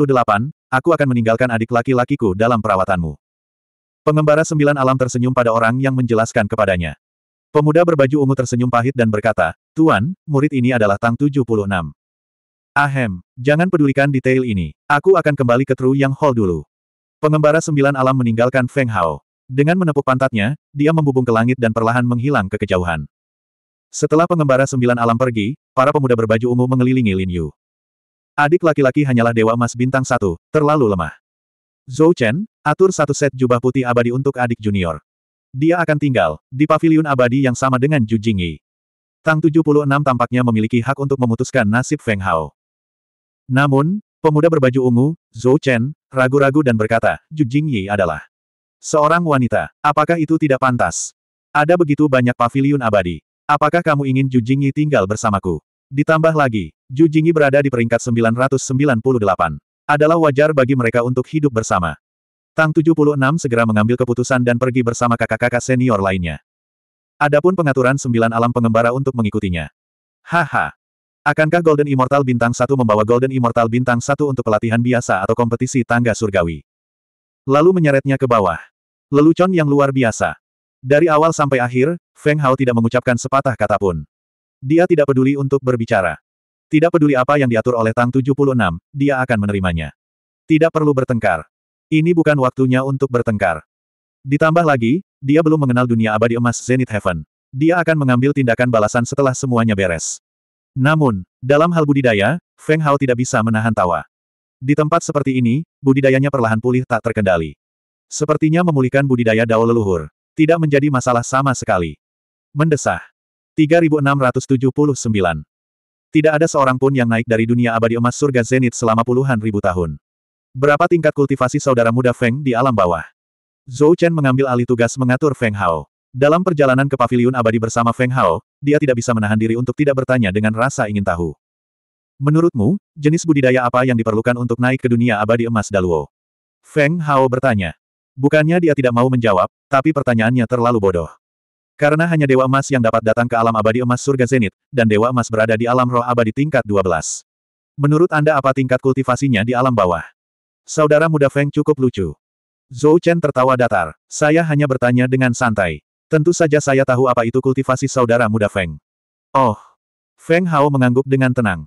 aku akan meninggalkan adik laki-lakiku dalam perawatanmu. Pengembara sembilan alam tersenyum pada orang yang menjelaskan kepadanya. Pemuda berbaju ungu tersenyum pahit dan berkata, Tuan, murid ini adalah Tang 76. Ahem, jangan pedulikan detail ini. Aku akan kembali ke Tru Yang Hall dulu. Pengembara sembilan alam meninggalkan Feng Hao. Dengan menepuk pantatnya, dia membubung ke langit dan perlahan menghilang ke kejauhan. Setelah pengembara sembilan alam pergi, para pemuda berbaju ungu mengelilingi Lin Yu. Adik laki-laki hanyalah Dewa Emas Bintang Satu, terlalu lemah. Zhou Chen, atur satu set jubah putih abadi untuk adik junior. Dia akan tinggal, di pavilion abadi yang sama dengan Ju Jingyi. Tang 76 tampaknya memiliki hak untuk memutuskan nasib Feng Hao. Namun, pemuda berbaju ungu, Zhou Chen, ragu-ragu dan berkata, Ju Jingyi adalah seorang wanita. Apakah itu tidak pantas? Ada begitu banyak pavilion abadi. Apakah kamu ingin Ju Jingyi tinggal bersamaku? Ditambah lagi, Ju Jingyi berada di peringkat 998 adalah wajar bagi mereka untuk hidup bersama. Tang 76 segera mengambil keputusan dan pergi bersama kakak-kakak senior lainnya. Adapun pengaturan sembilan alam pengembara untuk mengikutinya. Haha. Akankah Golden Immortal Bintang 1 membawa Golden Immortal Bintang 1 untuk pelatihan biasa atau kompetisi tangga surgawi? Lalu menyeretnya ke bawah. Lelucon yang luar biasa. Dari awal sampai akhir, Feng Hao tidak mengucapkan sepatah kata pun. Dia tidak peduli untuk berbicara. Tidak peduli apa yang diatur oleh Tang 76, dia akan menerimanya. Tidak perlu bertengkar. Ini bukan waktunya untuk bertengkar. Ditambah lagi, dia belum mengenal dunia abadi emas Zenith Heaven. Dia akan mengambil tindakan balasan setelah semuanya beres. Namun, dalam hal budidaya, Feng Hao tidak bisa menahan tawa. Di tempat seperti ini, budidayanya perlahan pulih tak terkendali. Sepertinya memulihkan budidaya dao leluhur. Tidak menjadi masalah sama sekali. Mendesah. 3679 tidak ada seorang pun yang naik dari dunia abadi emas surga zenit selama puluhan ribu tahun. Berapa tingkat kultivasi saudara muda Feng di alam bawah? Zhou Chen mengambil alih tugas mengatur Feng Hao. Dalam perjalanan ke pavilion abadi bersama Feng Hao, dia tidak bisa menahan diri untuk tidak bertanya dengan rasa ingin tahu. Menurutmu, jenis budidaya apa yang diperlukan untuk naik ke dunia abadi emas Daluo? Feng Hao bertanya. Bukannya dia tidak mau menjawab, tapi pertanyaannya terlalu bodoh. Karena hanya Dewa Emas yang dapat datang ke alam abadi emas surga Zenit, dan Dewa Emas berada di alam roh abadi tingkat 12. Menurut Anda apa tingkat kultivasinya di alam bawah? Saudara muda Feng cukup lucu. Zhou Chen tertawa datar. Saya hanya bertanya dengan santai. Tentu saja saya tahu apa itu kultivasi saudara muda Feng. Oh. Feng Hao mengangguk dengan tenang.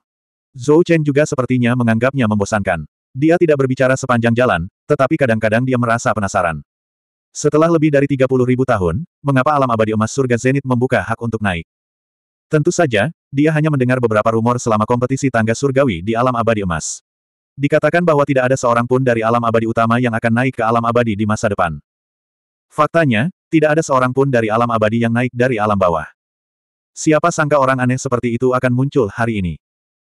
Zhou Chen juga sepertinya menganggapnya membosankan. Dia tidak berbicara sepanjang jalan, tetapi kadang-kadang dia merasa penasaran. Setelah lebih dari 30 ribu tahun, mengapa alam abadi emas surga Zenit membuka hak untuk naik? Tentu saja, dia hanya mendengar beberapa rumor selama kompetisi tangga surgawi di alam abadi emas. Dikatakan bahwa tidak ada seorang pun dari alam abadi utama yang akan naik ke alam abadi di masa depan. Faktanya, tidak ada seorang pun dari alam abadi yang naik dari alam bawah. Siapa sangka orang aneh seperti itu akan muncul hari ini.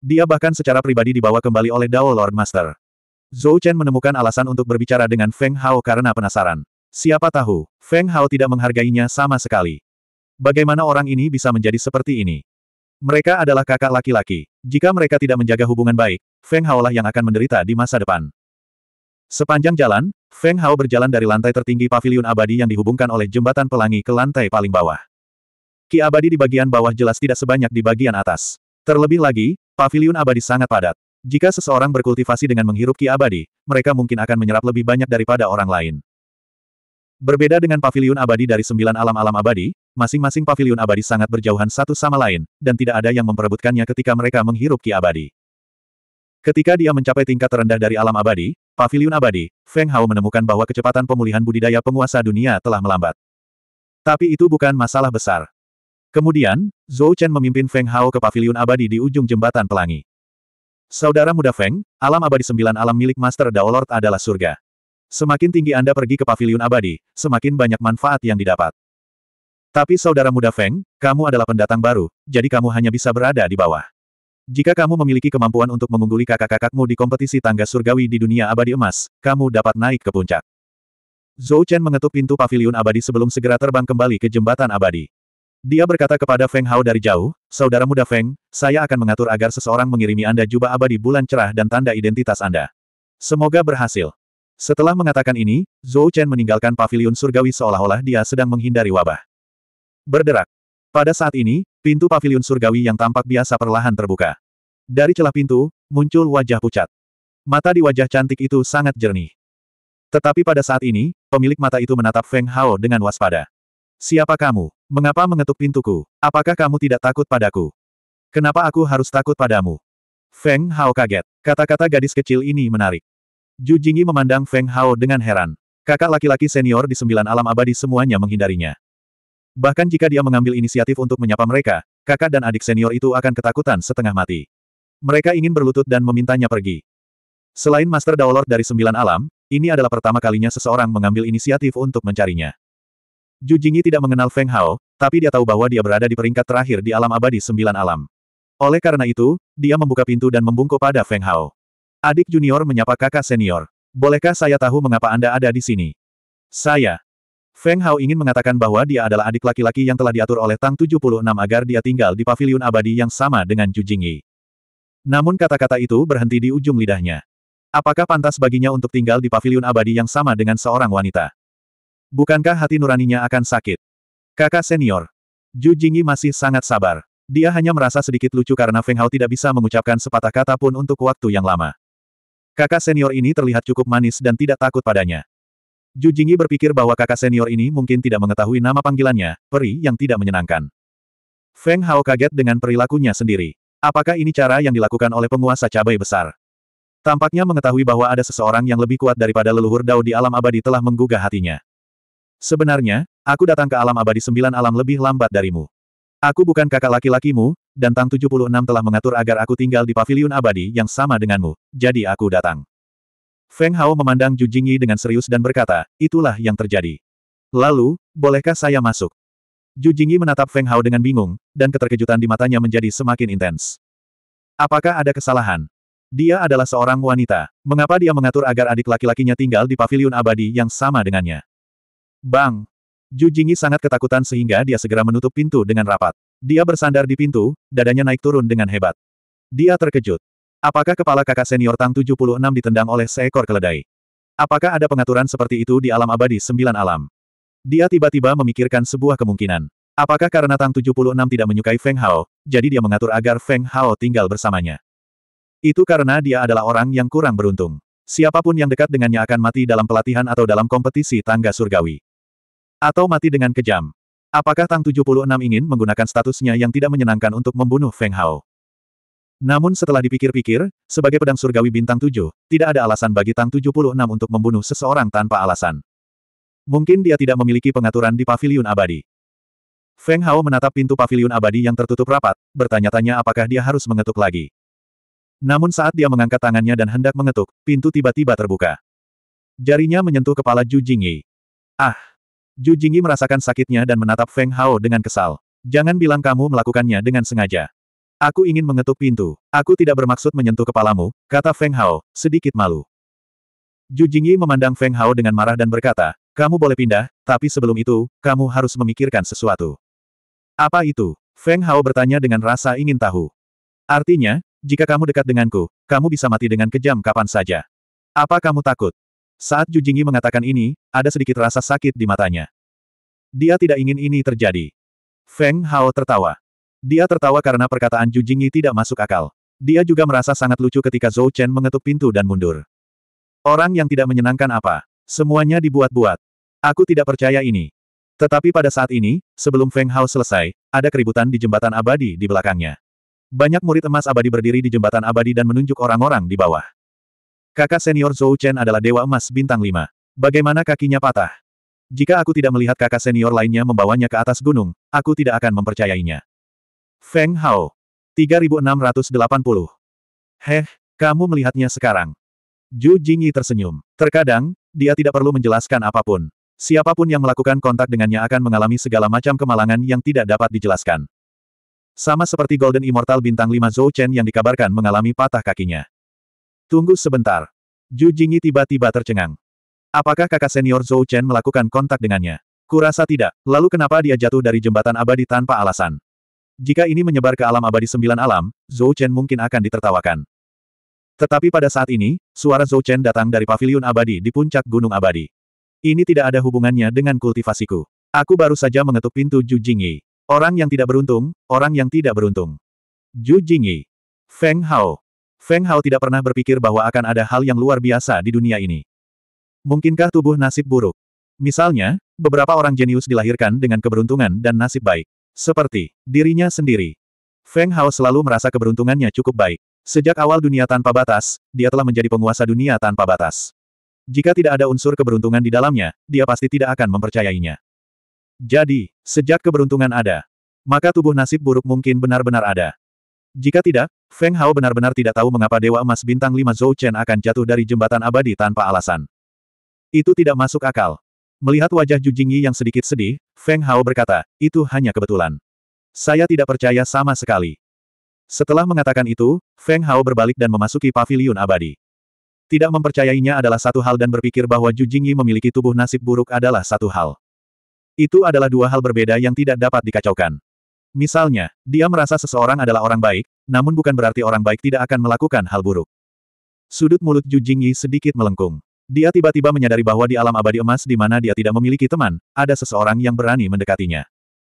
Dia bahkan secara pribadi dibawa kembali oleh Dao Lord Master. Zhou Chen menemukan alasan untuk berbicara dengan Feng Hao karena penasaran. Siapa tahu, Feng Hao tidak menghargainya sama sekali. Bagaimana orang ini bisa menjadi seperti ini? Mereka adalah kakak laki-laki. Jika mereka tidak menjaga hubungan baik, Feng Hao lah yang akan menderita di masa depan. Sepanjang jalan, Feng Hao berjalan dari lantai tertinggi pavilion abadi yang dihubungkan oleh jembatan pelangi ke lantai paling bawah. Ki abadi di bagian bawah jelas tidak sebanyak di bagian atas. Terlebih lagi, pavilion abadi sangat padat. Jika seseorang berkultivasi dengan menghirup ki abadi, mereka mungkin akan menyerap lebih banyak daripada orang lain. Berbeda dengan pavilion abadi dari sembilan alam-alam abadi, masing-masing pavilion abadi sangat berjauhan satu sama lain, dan tidak ada yang memperebutkannya ketika mereka menghirup ki abadi. Ketika dia mencapai tingkat terendah dari alam abadi, pavilion abadi, Feng Hao menemukan bahwa kecepatan pemulihan budidaya penguasa dunia telah melambat. Tapi itu bukan masalah besar. Kemudian, Zhou Chen memimpin Feng Hao ke pavilion abadi di ujung jembatan pelangi. Saudara muda Feng, alam abadi sembilan alam milik Master Daolord adalah surga. Semakin tinggi Anda pergi ke paviliun abadi, semakin banyak manfaat yang didapat. Tapi saudara muda Feng, kamu adalah pendatang baru, jadi kamu hanya bisa berada di bawah. Jika kamu memiliki kemampuan untuk mengungguli kakak-kakakmu di kompetisi tangga surgawi di dunia abadi emas, kamu dapat naik ke puncak. Zhou Chen mengetuk pintu paviliun abadi sebelum segera terbang kembali ke jembatan abadi. Dia berkata kepada Feng Hao dari jauh, Saudara muda Feng, saya akan mengatur agar seseorang mengirimi Anda jubah abadi bulan cerah dan tanda identitas Anda. Semoga berhasil. Setelah mengatakan ini, Zhou Chen meninggalkan paviliun surgawi seolah-olah dia sedang menghindari wabah. Berderak. Pada saat ini, pintu paviliun surgawi yang tampak biasa perlahan terbuka. Dari celah pintu, muncul wajah pucat. Mata di wajah cantik itu sangat jernih. Tetapi pada saat ini, pemilik mata itu menatap Feng Hao dengan waspada. Siapa kamu? Mengapa mengetuk pintuku? Apakah kamu tidak takut padaku? Kenapa aku harus takut padamu? Feng Hao kaget. Kata-kata gadis kecil ini menarik. Ju Jingyi memandang Feng Hao dengan heran. Kakak laki-laki senior di sembilan alam abadi semuanya menghindarinya. Bahkan jika dia mengambil inisiatif untuk menyapa mereka, kakak dan adik senior itu akan ketakutan setengah mati. Mereka ingin berlutut dan memintanya pergi. Selain Master Daolord dari sembilan alam, ini adalah pertama kalinya seseorang mengambil inisiatif untuk mencarinya. Ju Jingyi tidak mengenal Feng Hao, tapi dia tahu bahwa dia berada di peringkat terakhir di alam abadi sembilan alam. Oleh karena itu, dia membuka pintu dan membungkuk pada Feng Hao. Adik junior menyapa kakak senior. Bolehkah saya tahu mengapa Anda ada di sini? Saya. Feng Hao ingin mengatakan bahwa dia adalah adik laki-laki yang telah diatur oleh Tang 76 agar dia tinggal di pavilion abadi yang sama dengan Ju Jingyi. Namun kata-kata itu berhenti di ujung lidahnya. Apakah pantas baginya untuk tinggal di pavilion abadi yang sama dengan seorang wanita? Bukankah hati nuraninya akan sakit? Kakak senior. Ju Jingyi masih sangat sabar. Dia hanya merasa sedikit lucu karena Feng Hao tidak bisa mengucapkan sepatah kata pun untuk waktu yang lama. Kakak senior ini terlihat cukup manis dan tidak takut padanya. Ju Jingyi berpikir bahwa kakak senior ini mungkin tidak mengetahui nama panggilannya, peri yang tidak menyenangkan. Feng Hao kaget dengan perilakunya sendiri. Apakah ini cara yang dilakukan oleh penguasa cabai besar? Tampaknya mengetahui bahwa ada seseorang yang lebih kuat daripada leluhur Dao di alam abadi telah menggugah hatinya. Sebenarnya, aku datang ke alam abadi sembilan alam lebih lambat darimu. Aku bukan kakak laki-lakimu, dan Tang 76 telah mengatur agar aku tinggal di paviliun abadi yang sama denganmu, jadi aku datang. Feng Hao memandang Ju Jingyi dengan serius dan berkata, itulah yang terjadi. Lalu, bolehkah saya masuk? Ju Jingyi menatap Feng Hao dengan bingung, dan keterkejutan di matanya menjadi semakin intens. Apakah ada kesalahan? Dia adalah seorang wanita. Mengapa dia mengatur agar adik laki-lakinya tinggal di paviliun abadi yang sama dengannya? Bang! Ju Jingyi sangat ketakutan sehingga dia segera menutup pintu dengan rapat. Dia bersandar di pintu, dadanya naik turun dengan hebat. Dia terkejut. Apakah kepala kakak senior Tang 76 ditendang oleh seekor keledai? Apakah ada pengaturan seperti itu di alam abadi sembilan alam? Dia tiba-tiba memikirkan sebuah kemungkinan. Apakah karena Tang 76 tidak menyukai Feng Hao, jadi dia mengatur agar Feng Hao tinggal bersamanya? Itu karena dia adalah orang yang kurang beruntung. Siapapun yang dekat dengannya akan mati dalam pelatihan atau dalam kompetisi tangga surgawi. Atau mati dengan kejam. Apakah Tang 76 ingin menggunakan statusnya yang tidak menyenangkan untuk membunuh Feng Hao? Namun setelah dipikir-pikir, sebagai pedang surgawi bintang 7, tidak ada alasan bagi Tang 76 untuk membunuh seseorang tanpa alasan. Mungkin dia tidak memiliki pengaturan di pavilion abadi. Feng Hao menatap pintu pavilion abadi yang tertutup rapat, bertanya-tanya apakah dia harus mengetuk lagi. Namun saat dia mengangkat tangannya dan hendak mengetuk, pintu tiba-tiba terbuka. Jarinya menyentuh kepala Ju Jingyi. Ah! Ju Jingyi merasakan sakitnya dan menatap Feng Hao dengan kesal. Jangan bilang kamu melakukannya dengan sengaja. Aku ingin mengetuk pintu. Aku tidak bermaksud menyentuh kepalamu, kata Feng Hao, sedikit malu. Ju Jingyi memandang Feng Hao dengan marah dan berkata, kamu boleh pindah, tapi sebelum itu, kamu harus memikirkan sesuatu. Apa itu? Feng Hao bertanya dengan rasa ingin tahu. Artinya, jika kamu dekat denganku, kamu bisa mati dengan kejam kapan saja. Apa kamu takut? Saat Jujingi mengatakan ini, ada sedikit rasa sakit di matanya. Dia tidak ingin ini terjadi. Feng Hao tertawa. Dia tertawa karena perkataan Jujingi tidak masuk akal. Dia juga merasa sangat lucu ketika Zhou Chen mengetuk pintu dan mundur. Orang yang tidak menyenangkan apa? Semuanya dibuat-buat. Aku tidak percaya ini. Tetapi pada saat ini, sebelum Feng Hao selesai, ada keributan di jembatan abadi di belakangnya. Banyak murid emas abadi berdiri di jembatan abadi dan menunjuk orang-orang di bawah. Kakak senior Zhou Chen adalah dewa emas bintang 5. Bagaimana kakinya patah? Jika aku tidak melihat kakak senior lainnya membawanya ke atas gunung, aku tidak akan mempercayainya. Feng Hao. 3680. Heh, kamu melihatnya sekarang. Zhu Jingyi tersenyum. Terkadang, dia tidak perlu menjelaskan apapun. Siapapun yang melakukan kontak dengannya akan mengalami segala macam kemalangan yang tidak dapat dijelaskan. Sama seperti Golden Immortal Bintang 5 Zhou Chen yang dikabarkan mengalami patah kakinya. Tunggu sebentar. Ju Jingyi tiba-tiba tercengang. Apakah kakak senior Zhou Chen melakukan kontak dengannya? Kurasa tidak. Lalu kenapa dia jatuh dari jembatan abadi tanpa alasan? Jika ini menyebar ke alam abadi sembilan alam, Zhou Chen mungkin akan ditertawakan. Tetapi pada saat ini, suara Zhou Chen datang dari paviliun abadi di puncak gunung abadi. Ini tidak ada hubungannya dengan kultivasiku. Aku baru saja mengetuk pintu Ju Jingyi. Orang yang tidak beruntung, orang yang tidak beruntung. Ju Jingyi. Feng Hao. Feng Hao tidak pernah berpikir bahwa akan ada hal yang luar biasa di dunia ini. Mungkinkah tubuh nasib buruk? Misalnya, beberapa orang jenius dilahirkan dengan keberuntungan dan nasib baik. Seperti dirinya sendiri. Feng Hao selalu merasa keberuntungannya cukup baik. Sejak awal dunia tanpa batas, dia telah menjadi penguasa dunia tanpa batas. Jika tidak ada unsur keberuntungan di dalamnya, dia pasti tidak akan mempercayainya. Jadi, sejak keberuntungan ada, maka tubuh nasib buruk mungkin benar-benar ada. Jika tidak, Feng Hao benar-benar tidak tahu mengapa Dewa Emas Bintang 5 Zhou Chen akan jatuh dari jembatan abadi tanpa alasan. Itu tidak masuk akal. Melihat wajah Ju Jingyi yang sedikit sedih, Feng Hao berkata, itu hanya kebetulan. Saya tidak percaya sama sekali. Setelah mengatakan itu, Feng Hao berbalik dan memasuki paviliun abadi. Tidak mempercayainya adalah satu hal dan berpikir bahwa Ju Jingyi memiliki tubuh nasib buruk adalah satu hal. Itu adalah dua hal berbeda yang tidak dapat dikacaukan. Misalnya, dia merasa seseorang adalah orang baik, namun bukan berarti orang baik tidak akan melakukan hal buruk. Sudut mulut Ju Jingyi sedikit melengkung. Dia tiba-tiba menyadari bahwa di alam abadi emas di mana dia tidak memiliki teman, ada seseorang yang berani mendekatinya.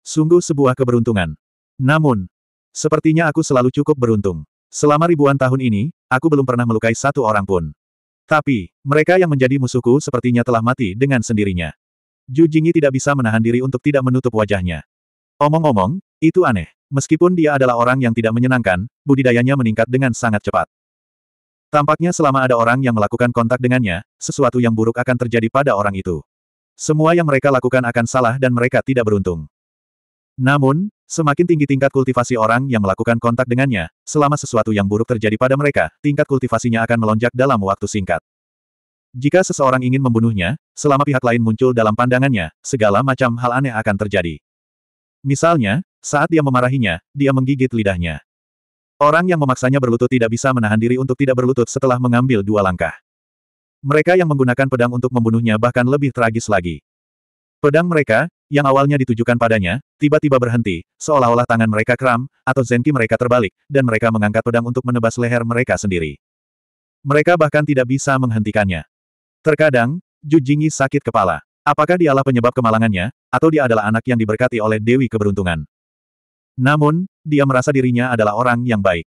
Sungguh sebuah keberuntungan. Namun, sepertinya aku selalu cukup beruntung. Selama ribuan tahun ini, aku belum pernah melukai satu orang pun. Tapi, mereka yang menjadi musuhku sepertinya telah mati dengan sendirinya. Ju Jingyi tidak bisa menahan diri untuk tidak menutup wajahnya. Omong-omong, itu aneh. Meskipun dia adalah orang yang tidak menyenangkan, budidayanya meningkat dengan sangat cepat. Tampaknya selama ada orang yang melakukan kontak dengannya, sesuatu yang buruk akan terjadi pada orang itu. Semua yang mereka lakukan akan salah dan mereka tidak beruntung. Namun, semakin tinggi tingkat kultivasi orang yang melakukan kontak dengannya, selama sesuatu yang buruk terjadi pada mereka, tingkat kultivasinya akan melonjak dalam waktu singkat. Jika seseorang ingin membunuhnya, selama pihak lain muncul dalam pandangannya, segala macam hal aneh akan terjadi. Misalnya, saat dia memarahinya, dia menggigit lidahnya. Orang yang memaksanya berlutut tidak bisa menahan diri untuk tidak berlutut setelah mengambil dua langkah. Mereka yang menggunakan pedang untuk membunuhnya bahkan lebih tragis lagi. Pedang mereka, yang awalnya ditujukan padanya, tiba-tiba berhenti, seolah-olah tangan mereka kram, atau zenki mereka terbalik, dan mereka mengangkat pedang untuk menebas leher mereka sendiri. Mereka bahkan tidak bisa menghentikannya. Terkadang, Jujingi sakit kepala. Apakah dialah penyebab kemalangannya, atau dia adalah anak yang diberkati oleh Dewi Keberuntungan? Namun, dia merasa dirinya adalah orang yang baik.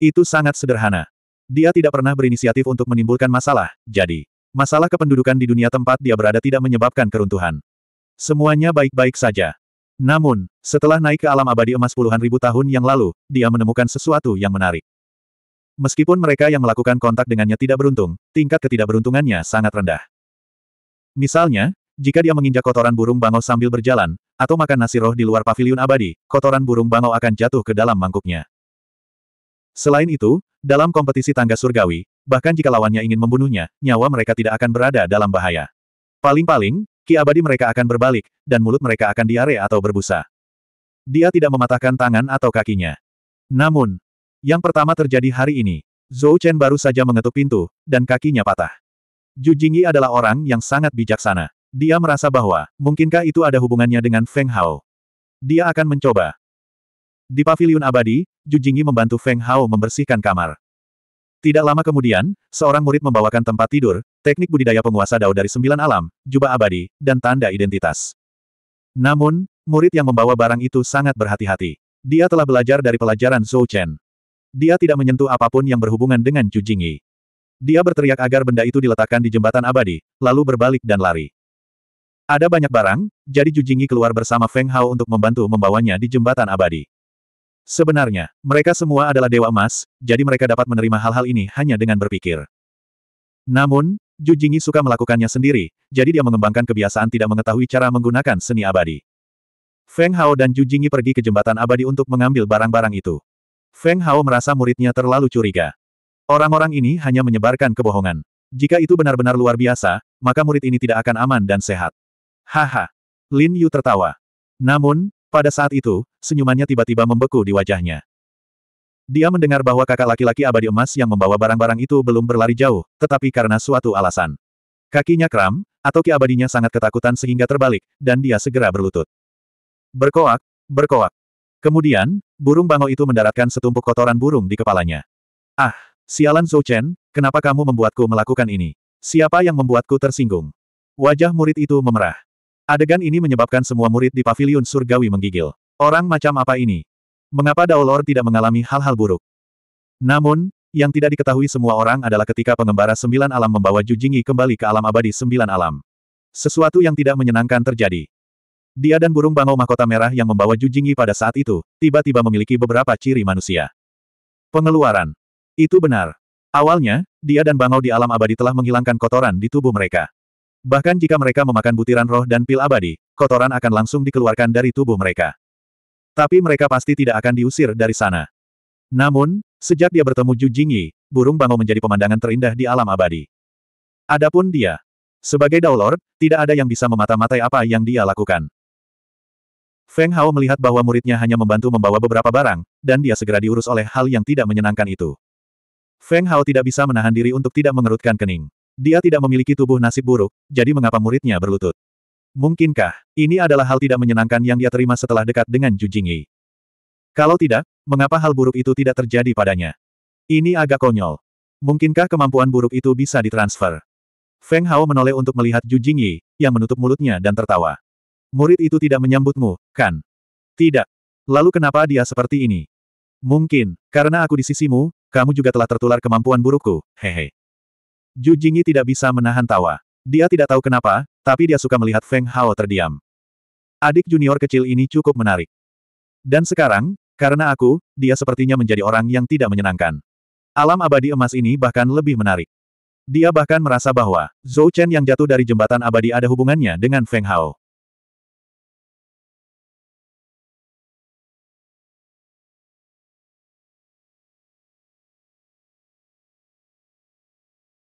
Itu sangat sederhana. Dia tidak pernah berinisiatif untuk menimbulkan masalah, jadi masalah kependudukan di dunia tempat dia berada tidak menyebabkan keruntuhan. Semuanya baik-baik saja. Namun, setelah naik ke alam abadi emas puluhan ribu tahun yang lalu, dia menemukan sesuatu yang menarik. Meskipun mereka yang melakukan kontak dengannya tidak beruntung, tingkat ketidakberuntungannya sangat rendah. Misalnya, jika dia menginjak kotoran burung bangau sambil berjalan, atau makan nasi roh di luar paviliun abadi, kotoran burung bangau akan jatuh ke dalam mangkuknya. Selain itu, dalam kompetisi tangga surgawi, bahkan jika lawannya ingin membunuhnya, nyawa mereka tidak akan berada dalam bahaya. Paling-paling, ki abadi mereka akan berbalik, dan mulut mereka akan diare atau berbusa. Dia tidak mematahkan tangan atau kakinya. Namun, yang pertama terjadi hari ini, Zhou Chen baru saja mengetuk pintu, dan kakinya patah. Ju Jingyi adalah orang yang sangat bijaksana. Dia merasa bahwa, mungkinkah itu ada hubungannya dengan Feng Hao? Dia akan mencoba. Di paviliun abadi, Ju Jingyi membantu Feng Hao membersihkan kamar. Tidak lama kemudian, seorang murid membawakan tempat tidur, teknik budidaya penguasa dao dari sembilan alam, jubah abadi, dan tanda identitas. Namun, murid yang membawa barang itu sangat berhati-hati. Dia telah belajar dari pelajaran Zhou Chen. Dia tidak menyentuh apapun yang berhubungan dengan Ju Jingyi. Dia berteriak agar benda itu diletakkan di jembatan abadi, lalu berbalik dan lari. Ada banyak barang, jadi Jujingi keluar bersama Feng Hao untuk membantu membawanya di jembatan abadi. Sebenarnya, mereka semua adalah dewa emas, jadi mereka dapat menerima hal-hal ini hanya dengan berpikir. Namun, Jujingi suka melakukannya sendiri, jadi dia mengembangkan kebiasaan tidak mengetahui cara menggunakan seni abadi. Feng Hao dan Jujingi pergi ke jembatan abadi untuk mengambil barang-barang itu. Feng Hao merasa muridnya terlalu curiga. Orang-orang ini hanya menyebarkan kebohongan. Jika itu benar-benar luar biasa, maka murid ini tidak akan aman dan sehat. Haha. Lin Yu tertawa. Namun, pada saat itu, senyumannya tiba-tiba membeku di wajahnya. Dia mendengar bahwa kakak laki-laki abadi emas yang membawa barang-barang itu belum berlari jauh, tetapi karena suatu alasan. Kakinya kram, atau ki abadinya sangat ketakutan sehingga terbalik, dan dia segera berlutut. Berkoak, berkoak. Kemudian, burung bangau itu mendaratkan setumpuk kotoran burung di kepalanya. Ah, sialan Zhou Chen, kenapa kamu membuatku melakukan ini? Siapa yang membuatku tersinggung? Wajah murid itu memerah. Adegan ini menyebabkan semua murid di pavilion surgawi menggigil. Orang macam apa ini? Mengapa Daolor tidak mengalami hal-hal buruk? Namun, yang tidak diketahui semua orang adalah ketika pengembara sembilan alam membawa Jujingi kembali ke alam abadi sembilan alam. Sesuatu yang tidak menyenangkan terjadi. Dia dan burung bangau mahkota merah yang membawa Jujingi pada saat itu, tiba-tiba memiliki beberapa ciri manusia. Pengeluaran. Itu benar. Awalnya, dia dan bangau di alam abadi telah menghilangkan kotoran di tubuh mereka. Bahkan jika mereka memakan butiran roh dan pil abadi, kotoran akan langsung dikeluarkan dari tubuh mereka. Tapi mereka pasti tidak akan diusir dari sana. Namun, sejak dia bertemu Ju Jingyi, burung bangau menjadi pemandangan terindah di alam abadi. Adapun dia, sebagai Daulord, tidak ada yang bisa memata-matai apa yang dia lakukan. Feng Hao melihat bahwa muridnya hanya membantu membawa beberapa barang, dan dia segera diurus oleh hal yang tidak menyenangkan itu. Feng Hao tidak bisa menahan diri untuk tidak mengerutkan kening. Dia tidak memiliki tubuh nasib buruk, jadi mengapa muridnya berlutut? Mungkinkah, ini adalah hal tidak menyenangkan yang dia terima setelah dekat dengan Ju Jingyi? Kalau tidak, mengapa hal buruk itu tidak terjadi padanya? Ini agak konyol. Mungkinkah kemampuan buruk itu bisa ditransfer? Feng Hao menoleh untuk melihat Ju Jingyi, yang menutup mulutnya dan tertawa. Murid itu tidak menyambutmu, kan? Tidak. Lalu kenapa dia seperti ini? Mungkin, karena aku di sisimu, kamu juga telah tertular kemampuan burukku, hehe. Ju Jingyi tidak bisa menahan tawa. Dia tidak tahu kenapa, tapi dia suka melihat Feng Hao terdiam. Adik junior kecil ini cukup menarik. Dan sekarang, karena aku, dia sepertinya menjadi orang yang tidak menyenangkan. Alam abadi emas ini bahkan lebih menarik. Dia bahkan merasa bahwa Zhou Chen yang jatuh dari jembatan abadi ada hubungannya dengan Feng Hao.